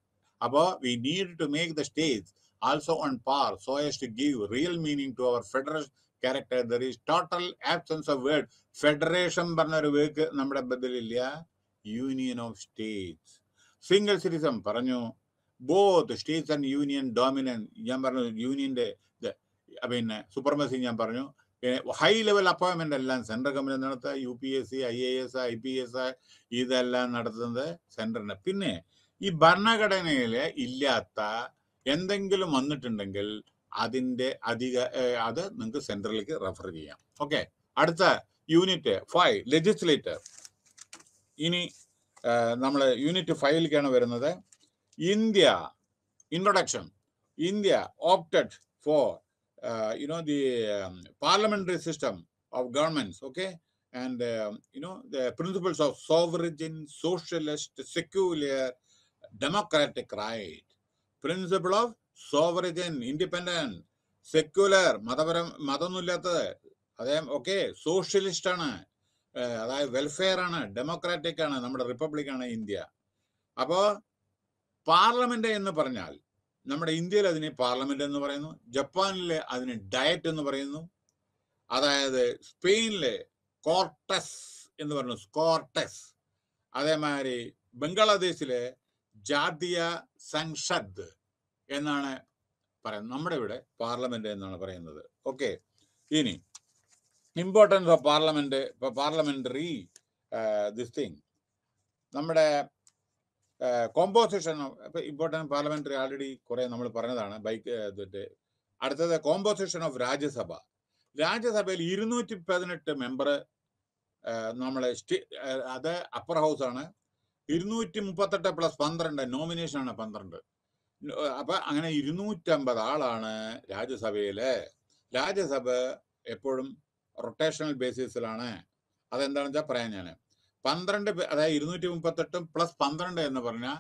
അപ്പോ we need to make the stage also on par so as to give real meaning to our federal character there is total absence of word federation പറഞ്ഞൊരു വേക്ക് നമ്മുടെ ബദലില്ല union of states single citizenship പറഞ്ഞു both states and union dominant ഞാൻ പറഞ്ഞു യൂണിയന്റെ പിന്നെ supremacy ഞാൻ പറഞ്ഞു ഹൈ ലെവൽ അപ്പോയിൻമെന്റ് എല്ലാം സെൻട്രൽ ഗവൺമെന്റ് നടത്തുക U P S C I A S I P S ഇതെല്ലാം നടത്തുന്നത് സെൻട്രലിന് പിന്നെ ഈ ഭരണഘടനയില് ഇല്ലാത്ത എന്തെങ്കിലും വന്നിട്ടുണ്ടെങ്കിൽ അതിന്റെ അധിക അത് നിങ്ങൾക്ക് സെൻട്രലിലേക്ക് റെഫർ ചെയ്യാം ഓക്കെ അടുത്ത യൂണിറ്റ് ഫൈവ് ലെജിസ്ലേറ്റർ ഇനി നമ്മൾ യൂണിറ്റ് ഫൈവിലേക്കാണ് വരുന്നത് India introduction India opted for you know the parliamentary system of governments okay and you know the principles of sovereign socialist secular democratic right, principle of sovereign, independent, secular മതപരം മതമൊന്നുമില്ലാത്തത് അദ്ദേഹം okay socialist ആണ് അതായത് welfare ആണ് democratic ആണ് നമ്മുടെ republic ആണ് India അപ്പോൾ പാർലമെന്റ് എന്ന് പറഞ്ഞാൽ നമ്മുടെ ഇന്ത്യയിൽ അതിനെ പാർലമെന്റ് എന്ന് പറയുന്നു ജപ്പാനിൽ അതിന് ഡയറ്റ് എന്ന് പറയുന്നു അതായത് സ്പെയിനിലെ കോർട്ടസ് എന്ന് പറയുന്നു സ്കോർട്ടസ് അതേമാതിരി ബംഗ്ലാദേശിലെ ജാതീയ സംഷദ് എന്നാണ് പറയുന്നത് നമ്മുടെ ഇവിടെ പാർലമെന്റ് എന്നാണ് പറയുന്നത് ഓക്കെ ഇനി importance of parliament parliamentary this thing നമ്മുടെ composition of importance parliamentary already കുറേ നമ്മൾ പറഞ്ഞതാണ് ബൈക്ക് അടുത്തത് കോമ്പോസിഷൻ ഓഫ് രാജ്യസഭ രാജ്യസഭയിൽ ഇരുന്നൂറ്റി പതിനെട്ട് മെമ്പർ നമ്മളെ സ്റ്റേ അത് അപ്പർ ഹൗസാണ് ഇരുന്നൂറ്റി മുപ്പത്തെട്ട് പ്ലസ് പന്ത്രണ്ട് നോമിനേഷൻ ആണ് പന്ത്രണ്ട് അപ്പൊ അങ്ങനെ ഇരുന്നൂറ്റമ്പത് ആളാണ് രാജ്യസഭയില് രാജ്യസഭ എപ്പോഴും റൊട്ടേഷണൽ ബേസിസിലാണ് അതെന്താണെന്ന് വെച്ചാൽ പറയാൻ ഞാൻ പന്ത്രണ്ട് അതായത് ഇരുന്നൂറ്റി മുപ്പത്തെട്ടും പ്ലസ് പന്ത്രണ്ട് എന്ന് പറഞ്ഞാൽ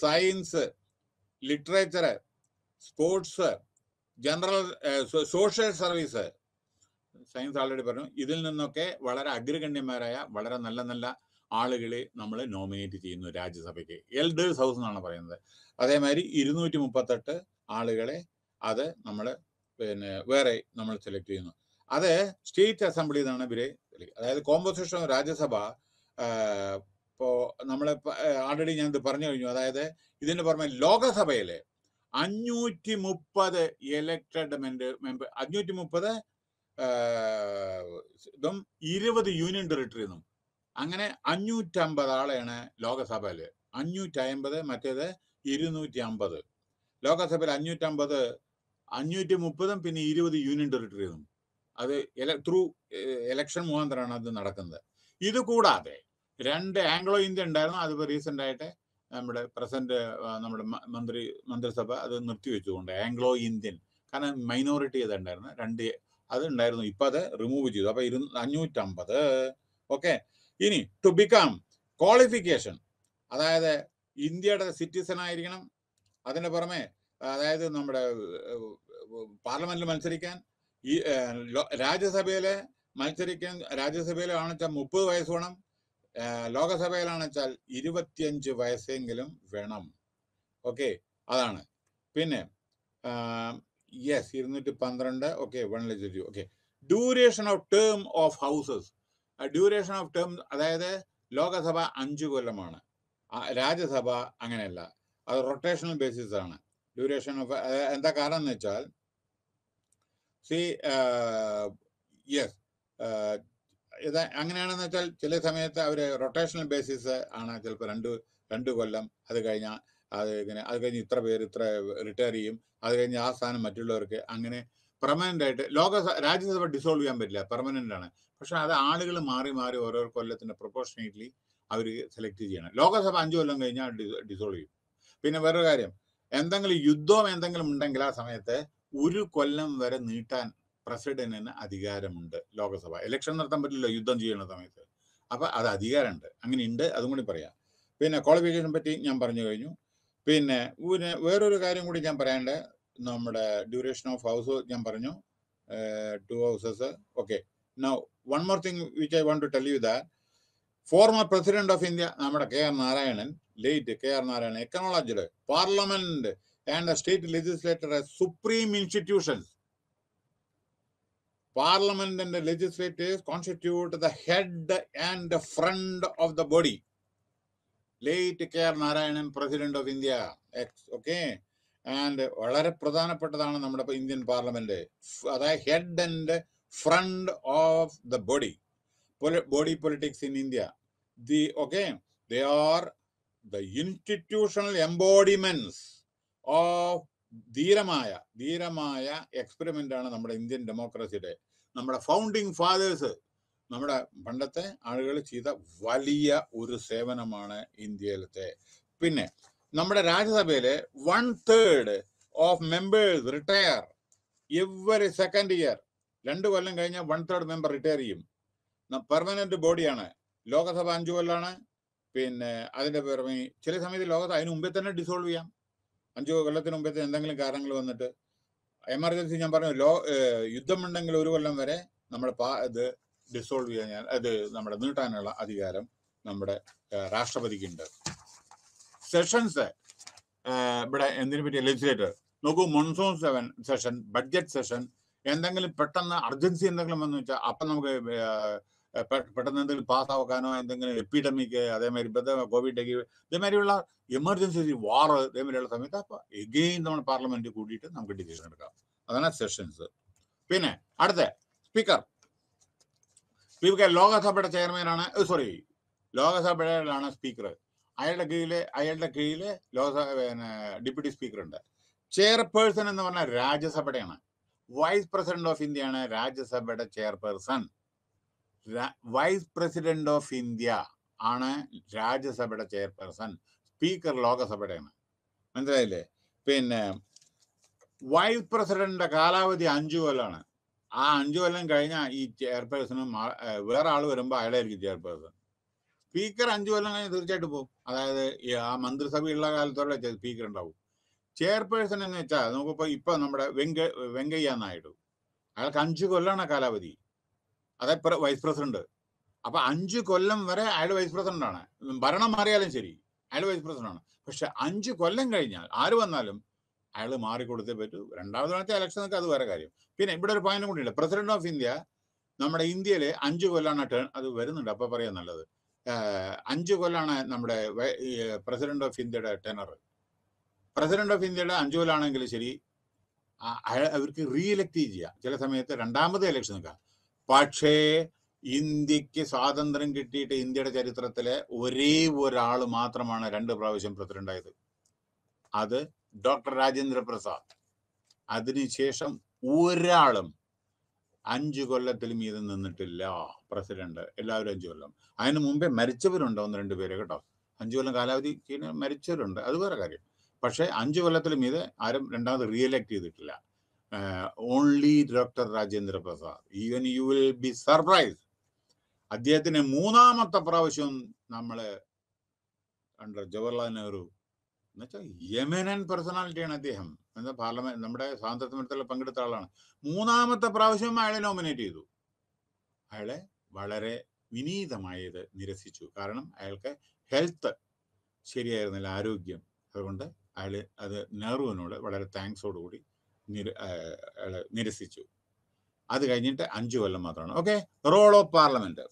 science literature sports general social service science already പറഞ്ഞു ഇതിൽ നിന്നൊക്കെ വളരെ അഗ്രഗണ്യന്മാരായ വളരെ നല്ല നല്ല ആളുകളെ നമ്മൾ നോമിനേറ്റ് ചെയ്യുന്നു രാജ്യസഭയ്ക്ക് എൽഡേഴ്സ് ഹൗസ് എന്നാണ് പറയുന്നത് അതേമാതിരി ഇരുന്നൂറ്റി മുപ്പത്തെട്ട് ആളുകളെ അത് നമ്മൾ പിന്നെ വേറെ നമ്മൾ സെലക്ട് ചെയ്യുന്നു അത് സ്റ്റേറ്റ് അസംബ്ലി എന്നാണ് ഇവരെ അതായത് കോമ്പോസിഷൻ രാജ്യസഭ ഇപ്പോൾ നമ്മൾ ആൾറെഡി ഞാൻ ഇത് പറഞ്ഞു കഴിഞ്ഞു അതായത് ഇതിന് പുറമെ ലോകസഭയിലെ അഞ്ഞൂറ്റി മുപ്പത് ഇലക്ടഡ് മെമ്പർ മെമ്പർ അഞ്ഞൂറ്റി മുപ്പത് ഇതും ഇരുപത് യൂണിയൻ ടെറിട്ടറിന്നും അങ്ങനെ അഞ്ഞൂറ്റമ്പത് ആളെയാണ് ലോകസഭയിൽ അഞ്ഞൂറ്റമ്പത് മറ്റേത് ഇരുന്നൂറ്റി അമ്പത് ലോകസഭയിൽ അഞ്ഞൂറ്റമ്പത് അഞ്ഞൂറ്റി മുപ്പതും പിന്നെ ഇരുപത് യൂണിയൻ ടെറിട്ടറിയും അത് ത്രൂ ഇലക്ഷൻ മുഖാന്തരമാണ് അത് നടക്കുന്നത് ഇത് കൂടാതെ രണ്ട് ആംഗ്ലോ ഇന്ത്യ ഉണ്ടായിരുന്നു അതിപ്പോൾ റീസെൻ്റ് ആയിട്ട് നമ്മുടെ പ്രസന്റ് നമ്മുടെ മന്ത്രി മന്ത്രിസഭ അത് നിർത്തിവെച്ചുകൊണ്ട് ആംഗ്ലോ ഇന്ത്യൻ കാരണം മൈനോറിറ്റി ഇതുണ്ടായിരുന്നു രണ്ട് അത് ഉണ്ടായിരുന്നു ഇപ്പം അത് റിമൂവ് ചെയ്തു അപ്പോൾ ഇരു അഞ്ഞൂറ്റമ്പത് ഓക്കെ ഇനി ടു ബിക്കം ക്വാളിഫിക്കേഷൻ അതായത് ഇന്ത്യയുടെ സിറ്റിസൺ ആയിരിക്കണം അതിന് പുറമെ അതായത് നമ്മുടെ പാർലമെന്റിൽ മത്സരിക്കാൻ ഈ രാജ്യസഭയിലെ മത്സരിക്കാൻ രാജ്യസഭയിലാണെന്ന് വെച്ചാൽ മുപ്പത് വയസ്സ് വേണം ലോകസഭയിലാണെച്ചാൽ ഇരുപത്തിയഞ്ച് വയസ്സെങ്കിലും വേണം ഓക്കെ അതാണ് പിന്നെ യെസ് ഇരുന്നൂറ്റി പന്ത്രണ്ട് ഓക്കെ വൺ ലക്ഷത്തി okay duration of term of houses duration of term അതായത് ലോകസഭ അഞ്ചു കൊല്ലമാണ് രാജ്യസഭ അങ്ങനെയല്ല അത് റൊട്ടേഷണൽ ബേസിസ് ആണ് ഡ്യൂറേഷൻ ഓഫ് എന്താ കാരണം എന്ന് വെച്ചാൽ സി യെസ് ഇത് അങ്ങനെയാണെന്ന് വെച്ചാൽ ചില സമയത്ത് അവർ റൊട്ടേഷണൽ ബേസിസ് ആണ് ചിലപ്പോൾ രണ്ട് രണ്ട് കൊല്ലം അത് കഴിഞ്ഞാൽ അത് ഇങ്ങനെ അത് കഴിഞ്ഞ് ഇത്ര പേര് ഇത്ര റിട്ടയർ ചെയ്യും അത് കഴിഞ്ഞ് ആ സ്ഥാനം മറ്റുള്ളവർക്ക് അങ്ങനെ പെർമനൻ്റ് ആയിട്ട് ലോക രാജ്യസഭ ഡിസോൾവ് ചെയ്യാൻ പറ്റില്ല പെർമനൻ്റ് ആണ് പക്ഷേ അത് ആളുകൾ മാറി മാറി ഓരോ കൊല്ലത്തിൻ്റെ പ്രൊപ്പോർഷനേറ്റ്ലി അവർ സെലക്ട് ചെയ്യണം ലോകസഭ അഞ്ചു കൊല്ലം കഴിഞ്ഞാൽ ഡിസോൾവ് ചെയ്യും പിന്നെ വേറൊരു കാര്യം എന്തെങ്കിലും യുദ്ധം എന്തെങ്കിലും ഉണ്ടെങ്കിൽ ആ സമയത്ത് ഒരു കൊല്ലം വരെ നീട്ടാൻ പ്രസിഡന്റിന് അധികാരമുണ്ട് ലോകസഭ ഇലക്ഷൻ നടത്താൻ പറ്റില്ല യുദ്ധം ചെയ്യുന്ന സമയത്ത് അപ്പം അത് അധികാരമുണ്ട് അങ്ങനെ ഉണ്ട് അതും കൂടി പറയാം പിന്നെ ക്വാളിഫിക്കേഷനെ പറ്റി ഞാൻ പറഞ്ഞു കഴിഞ്ഞു പിന്നെ പിന്നെ വേറൊരു കാര്യം കൂടി ഞാൻ പറയേണ്ടത് നമ്മുടെ ഡ്യൂറേഷൻ ഓഫ് ഹൗസ് ഞാൻ പറഞ്ഞു two houses okay now one more thing which I want to tell you that former president of India നമ്മുടെ K R Narayanan late K R Narayanan എക്കണോളജിയുടെ parliament and state legislature supreme institutions parliament and the legislators constitute the head and the front of the body. Late K.R. Narayanan, President of India. Okay and വളരെ പ്രധാനപ്പെട്ടതാണ് നമ്മുടെ Indian parliament അതായത് head and front of the body, body politics in India. The okay, they are the institutional embodiments of ധീരമായ ധീരമായ experiment ആണ് നമ്മുടെ Indian ഡെമോക്രസിയുടെ നമ്മുടെ founding fathers നമ്മുടെ പണ്ടത്തെ ആളുകൾ ചെയ്ത വലിയ ഒരു സേവനമാണ് ഇന്ത്യയിലത്തെ പിന്നെ നമ്മുടെ രാജ്യസഭയിലെ one third of members retire every second year രണ്ട് കൊല്ലം കഴിഞ്ഞാൽ വൺ തേർഡ് മെമ്പർ റിട്ടയർ ചെയ്യും പെർമനന്റ് ബോഡിയാണ് ലോകസഭ അഞ്ചു കൊല്ലാണ് പിന്നെ അതിന്റെ പുറമെ ചില സമയത്ത് ലോകത്ത് അതിന് മുമ്പേ തന്നെ ഡിസോൾവ് ചെയ്യാം അഞ്ചു കൊല്ലത്തിന് മുമ്പത്തെ എന്തെങ്കിലും കാരണങ്ങൾ വന്നിട്ട് എമർജൻസി ഞാൻ പറഞ്ഞു ലോ യുദ്ധമുണ്ടെങ്കിൽ ഒരു കൊല്ലം വരെ നമ്മുടെ ഇത് ഡിസോൾവ് ചെയ്യാൻ ഞാൻ അത് നമ്മുടെ നീട്ടാനുള്ള അധികാരം നമ്മുടെ രാഷ്ട്രപതിക്ക് ഉണ്ട് സെഷൻസ് ഇവിടെ എന്തിനു പറ്റിയ ലെജിസ്ലേറ്റർ നോക്കൂ monsoon seven session budget session എന്തെങ്കിലും പെട്ടെന്ന് അർജൻസി എന്തെങ്കിലും വന്നു വെച്ചാൽ അപ്പൊ നമുക്ക് പെട്ടെന്ന് എന്തെങ്കിലും പാസ്സാക്കാനോ എന്തെങ്കിലും എപ്പിഡമിക് അതേമാതിരി കോവിഡ് ഇതേമാതിരിയുള്ള എമർജൻസി വാർ ഇതേമാതിരിയുള്ള സമയത്ത് അപ്പോൾ എഗെയിൻ നമ്മൾ പാർലമെന്റ് കൂടിയിട്ട് നമുക്ക് ഡിസിഷൻ എടുക്കാം അതാണ് സെഷൻസ് പിന്നെ അടുത്ത സ്പീക്കർ സ്പീക്കർ ലോകസഭയുടെ ചെയർമാനാണ് സോറി ലോകസഭയിലാണ് സ്പീക്കർ അയാളുടെ കീഴിലെ അയാളുടെ കീഴിലെ ലോകസഭ പിന്നെ ഡെപ്യൂട്ടി സ്പീക്കർ ഉണ്ട് ചെയർപേഴ്സൺ എന്ന് പറഞ്ഞാൽ രാജ്യസഭയുടെയാണ് വൈസ് പ്രസിഡന്റ് ഓഫ് ഇന്ത്യയാണ് രാജ്യസഭയുടെ chairperson vice president of India ആണ് രാജ്യസഭയുടെ ചെയർപേഴ്സൺ സ്പീക്കർ ലോകസഭയുടെയാണ് മനസ്സിലായില്ലേ പിന്നെ വൈസ് പ്രസിഡന്റിന്റെ കാലാവധി അഞ്ചു കൊല്ലമാണ് ആ അഞ്ചു കൊല്ലം കഴിഞ്ഞാൽ ഈ ചെയർപേഴ്സണും വേറെ ആൾ വരുമ്പോൾ അയാളായിരിക്കും ചെയർപേഴ്സൺ സ്പീക്കർ അഞ്ചു കൊല്ലം കഴിഞ്ഞാൽ തീർച്ചയായിട്ടും പോകും അതായത് ആ മന്ത്രിസഭയുള്ള കാലത്തോടെ സ്പീക്കർ ഉണ്ടാവും ചെയർപേഴ്സൺ എന്ന് വെച്ചാൽ നമുക്കിപ്പോൾ ഇപ്പൊ നമ്മുടെ വെങ്ക വെങ്കയ്യ നായിഡു അയാൾക്ക് അഞ്ച് കൊല്ലമാണ് കാലാവധി അതായത് വൈസ് പ്രസിഡന്റ് അപ്പൊ അഞ്ച് കൊല്ലം വരെ അയാൾ വൈസ് പ്രസിഡന്റ് ആണ് ഭരണം മാറിയാലും ശരി അയാൾ വൈസ് പ്രസിഡന്റ് ആണ് പക്ഷെ അഞ്ച് കൊല്ലം കഴിഞ്ഞാൽ ആര് വന്നാലും അയാൾ മാറിക്കൊടുത്തേ പറ്റൂ രണ്ടാമത് വേണത്തെ ഇലക്ഷൻ നിൽക്കുക അത് വേറെ കാര്യം പിന്നെ ഇവിടെ ഒരു പോയിന്റ് കൂടിയുണ്ട് പ്രസിഡന്റ് ഓഫ് ഇന്ത്യ നമ്മുടെ ഇന്ത്യയിലെ അഞ്ച് കൊല്ലമാണ് ടേൺ അത് വരുന്നുണ്ട് അപ്പൊ പറയാൻ നല്ലത് അഞ്ച് കൊല്ലാണ് നമ്മുടെ പ്രസിഡന്റ് ഓഫ് ഇന്ത്യയുടെ ടെനർ പ്രസിഡന്റ് ഓഫ് ഇന്ത്യയുടെ അഞ്ചുകൊല്ലാണെങ്കിലും ശരി അവർക്ക് റീഇലക്ട് ചെയ്യുക ചില സമയത്ത് രണ്ടാമത് ഇലക്ഷൻ നിൽക്കാം പക്ഷേ ഇന്ത്യക്ക് സ്വാതന്ത്ര്യം കിട്ടിയിട്ട് ഇന്ത്യയുടെ ചരിത്രത്തിലെ ഒരേ ഒരാൾ മാത്രമാണ് രണ്ട് പ്രാവശ്യം പ്രസിഡന്റായത് അത് ഡോക്ടർ രാജേന്ദ്ര പ്രസാദ് അതിനുശേഷം ഒരാളും അഞ്ചു കൊല്ലത്തിൽ മീതെ നിന്നിട്ടില്ല പ്രസിഡന്റ് എല്ലാവരും അഞ്ചു കൊല്ലം അതിനു മുമ്പേ മരിച്ചവരുണ്ട് ഒന്ന് രണ്ട് പേര് കേട്ടോ അഞ്ചു കൊല്ലം കാലാവധി മരിച്ചവരുണ്ട് അത് വേറെ കാര്യം പക്ഷേ അഞ്ചു കൊല്ലത്തിലും ഇത് ആരും രണ്ടാമത് റീഎലക്ട് ചെയ്തിട്ടില്ല only doctor Rajendra Prasad even you will be surprise അദ്ദേഹത്തിന് മൂന്നാമത്തെ പ്രാവശ്യം നമ്മള് അണ്ടർ ജവഹർലാൽ നെഹ്റു എന്നുവെച്ചാൽ യമനൻ പേഴ്സണാലിറ്റിയാണ് അദ്ദേഹം എന്താ പാർലമെന്റ് നമ്മുടെ സ്വാതന്ത്ര്യ സമരത്തിൽ പങ്കെടുത്ത ആളാണ് മൂന്നാമത്തെ പ്രാവശ്യം അയാളെ നോമിനേറ്റ് ചെയ്തു അയാളെ വളരെ വിനീതമായത് നിരസിച്ചു കാരണം അയാൾക്ക് ഹെൽത്ത് ശരിയായിരുന്നില്ല ആരോഗ്യം അതുകൊണ്ട് അയാൾ അത് നെഹ്റുവിനോട് വളരെ താങ്ക്സോടുകൂടി നിര അയാൾ നിരസിച്ചു അത് കഴിഞ്ഞിട്ട് അഞ്ചു കൊല്ലം മാത്രമാണ് ഓക്കെ റോൾ ഓഫ് പാർലമെന്റ്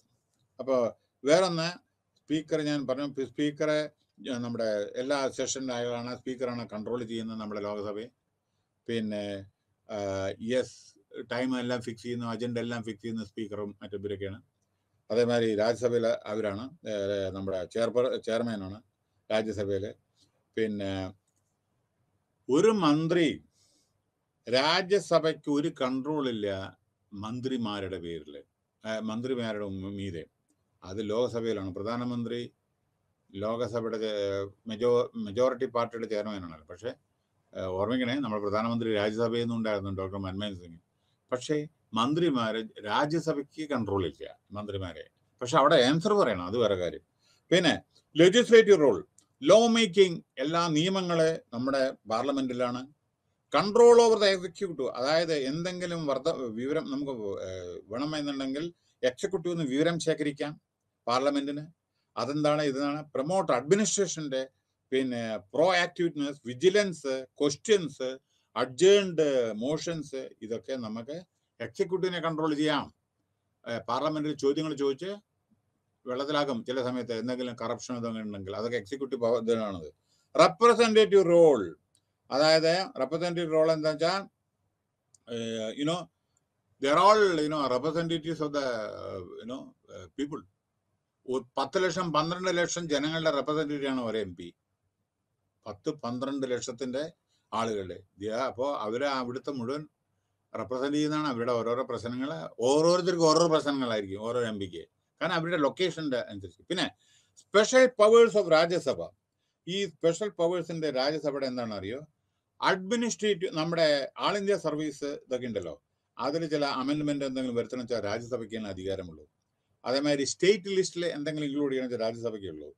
അപ്പോൾ വേറൊന്ന് സ്പീക്കർ ഞാൻ പറഞ്ഞു സ്പീക്കറെ നമ്മുടെ എല്ലാ സെഷനിലും അയാളാണ് സ്പീക്കറാണ് കൺട്രോൾ ചെയ്യുന്നത് നമ്മുടെ ലോക്സഭയെ പിന്നെ യെസ് ടൈം എല്ലാം ഫിക്സ് ചെയ്യുന്നു അജണ്ട എല്ലാം ഫിക്സ് ചെയ്യുന്ന സ്പീക്കറും മറ്റും അതേമാതിരി രാജ്യസഭയിൽ അവരാണ് നമ്മുടെ ചെയർപേ ചെയർമാനാണ് രാജ്യസഭയിൽ പിന്നെ ഒരു മന്ത്രി രാജ്യസഭയ്ക്ക് ഒരു കൺട്രോൾ ഇല്ല മന്ത്രിമാരുടെ പേരിൽ മന്ത്രിമാരുടെ മീതെ അത് ലോകസഭയിലാണ് പ്രധാനമന്ത്രി ലോകസഭയുടെ മെജോ മെജോറിറ്റി പാർട്ടിയുടെ ചെയർമാനാണല്ലോ പക്ഷേ ഓർമ്മിക്കണേ നമ്മൾ പ്രധാനമന്ത്രി രാജ്യസഭയിൽ നിന്നുണ്ടായിരുന്നു ഡോക്ടർ മൻമോഹൻ സിംഗ് പക്ഷേ മന്ത്രിമാരെ രാജ്യസഭയ്ക്ക് കൺട്രോൾ ഇല്ല മന്ത്രിമാരെ പക്ഷെ അവിടെ ആൻസർ പറയണം അത് വേറെ കാര്യം പിന്നെ ലെജിസ്ലേറ്റീവ് റോൾ ലോ മേക്കിംഗ് എല്ലാ നിയമങ്ങളെ നമ്മുടെ പാർലമെന്റിലാണ് കൺട്രോൾ ഓവർ ദ എക്സിക്യൂട്ടീവ് അതായത് എന്തെങ്കിലും വർദ്ധ വിവരം നമുക്ക് വേണമെന്നുണ്ടെങ്കിൽ എക്സിക്യൂട്ടീവ് നിന്ന് വിവരം ശേഖരിക്കാം പാർലമെന്റിന് അതെന്താണ് ഇതാണ് പ്രൊമോട്ട് അഡ്മിനിസ്ട്രേഷന്റെ പിന്നെ pro activeness vigilance questions adjourned motions ഇതൊക്കെ നമുക്ക് എക്സിക്യൂട്ടീവിനെ കൺട്രോൾ ചെയ്യാം പാർലമെന്റിൽ ചോദ്യങ്ങൾ ചോദിച്ച് വെള്ളത്തിലാക്കും ചില സമയത്ത് എന്തെങ്കിലും കറപ്ഷൻ ഉണ്ടെങ്കിൽ അതൊക്കെ എക്സിക്യൂട്ടീവ് പവർ ഇതിനാണത് റെപ്രസെൻറ്റേറ്റീവ് റോൾ അതായത് റെപ്രസെൻറ്റേറ്റീവ് റോൾ എന്താ വെച്ചാൽ you know there all you know representatives of the you know people പത്ത് ലക്ഷം പന്ത്രണ്ട് ലക്ഷം ജനങ്ങളുടെ റെപ്രസെൻറ്റേറ്റീവ് ആണ് ഒരു എം പി പത്ത് പന്ത്രണ്ട് ലക്ഷത്തിൻ്റെ ആളുകളുടെ അപ്പോൾ അവരെ അവിടുത്തെ മുഴുവൻ റെപ്രസെൻറ്റ് ചെയ്യുന്നതാണ് അവരുടെ ഓരോരോ പ്രശ്നങ്ങൾ ഓരോരുത്തർക്കും ഓരോ പ്രശ്നങ്ങളായിരിക്കും ഓരോ എം പിക്ക് കാരണം അവരുടെ ലൊക്കേഷൻ്റെ അനുസരിച്ച് പിന്നെ സ്പെഷ്യൽ പവേഴ്സ് ഓഫ് രാജ്യസഭ ഈ സ്പെഷ്യൽ പവേഴ്സിൻ്റെ രാജ്യസഭയുടെ എന്താണ് അറിയോ അഡ്മിനിസ്ട്രേറ്റീവ് നമ്മുടെ ആൾ ഇന്ത്യ സർവീസ് ഇതൊക്കെ ഉണ്ടല്ലോ അതിൽ ചില അമെൻമെൻ്റ് എന്തെങ്കിലും വരുത്തണം വെച്ചാൽ തന്നെ അധികാരമുള്ളൂ അതേമാതിരി സ്റ്റേറ്റ് ലിസ്റ്റിൽ എന്തെങ്കിലും ഇൻക്ലൂഡ് ചെയ്യണം വെച്ചാൽ രാജ്യസഭയ്ക്ക് ഉള്ളൂ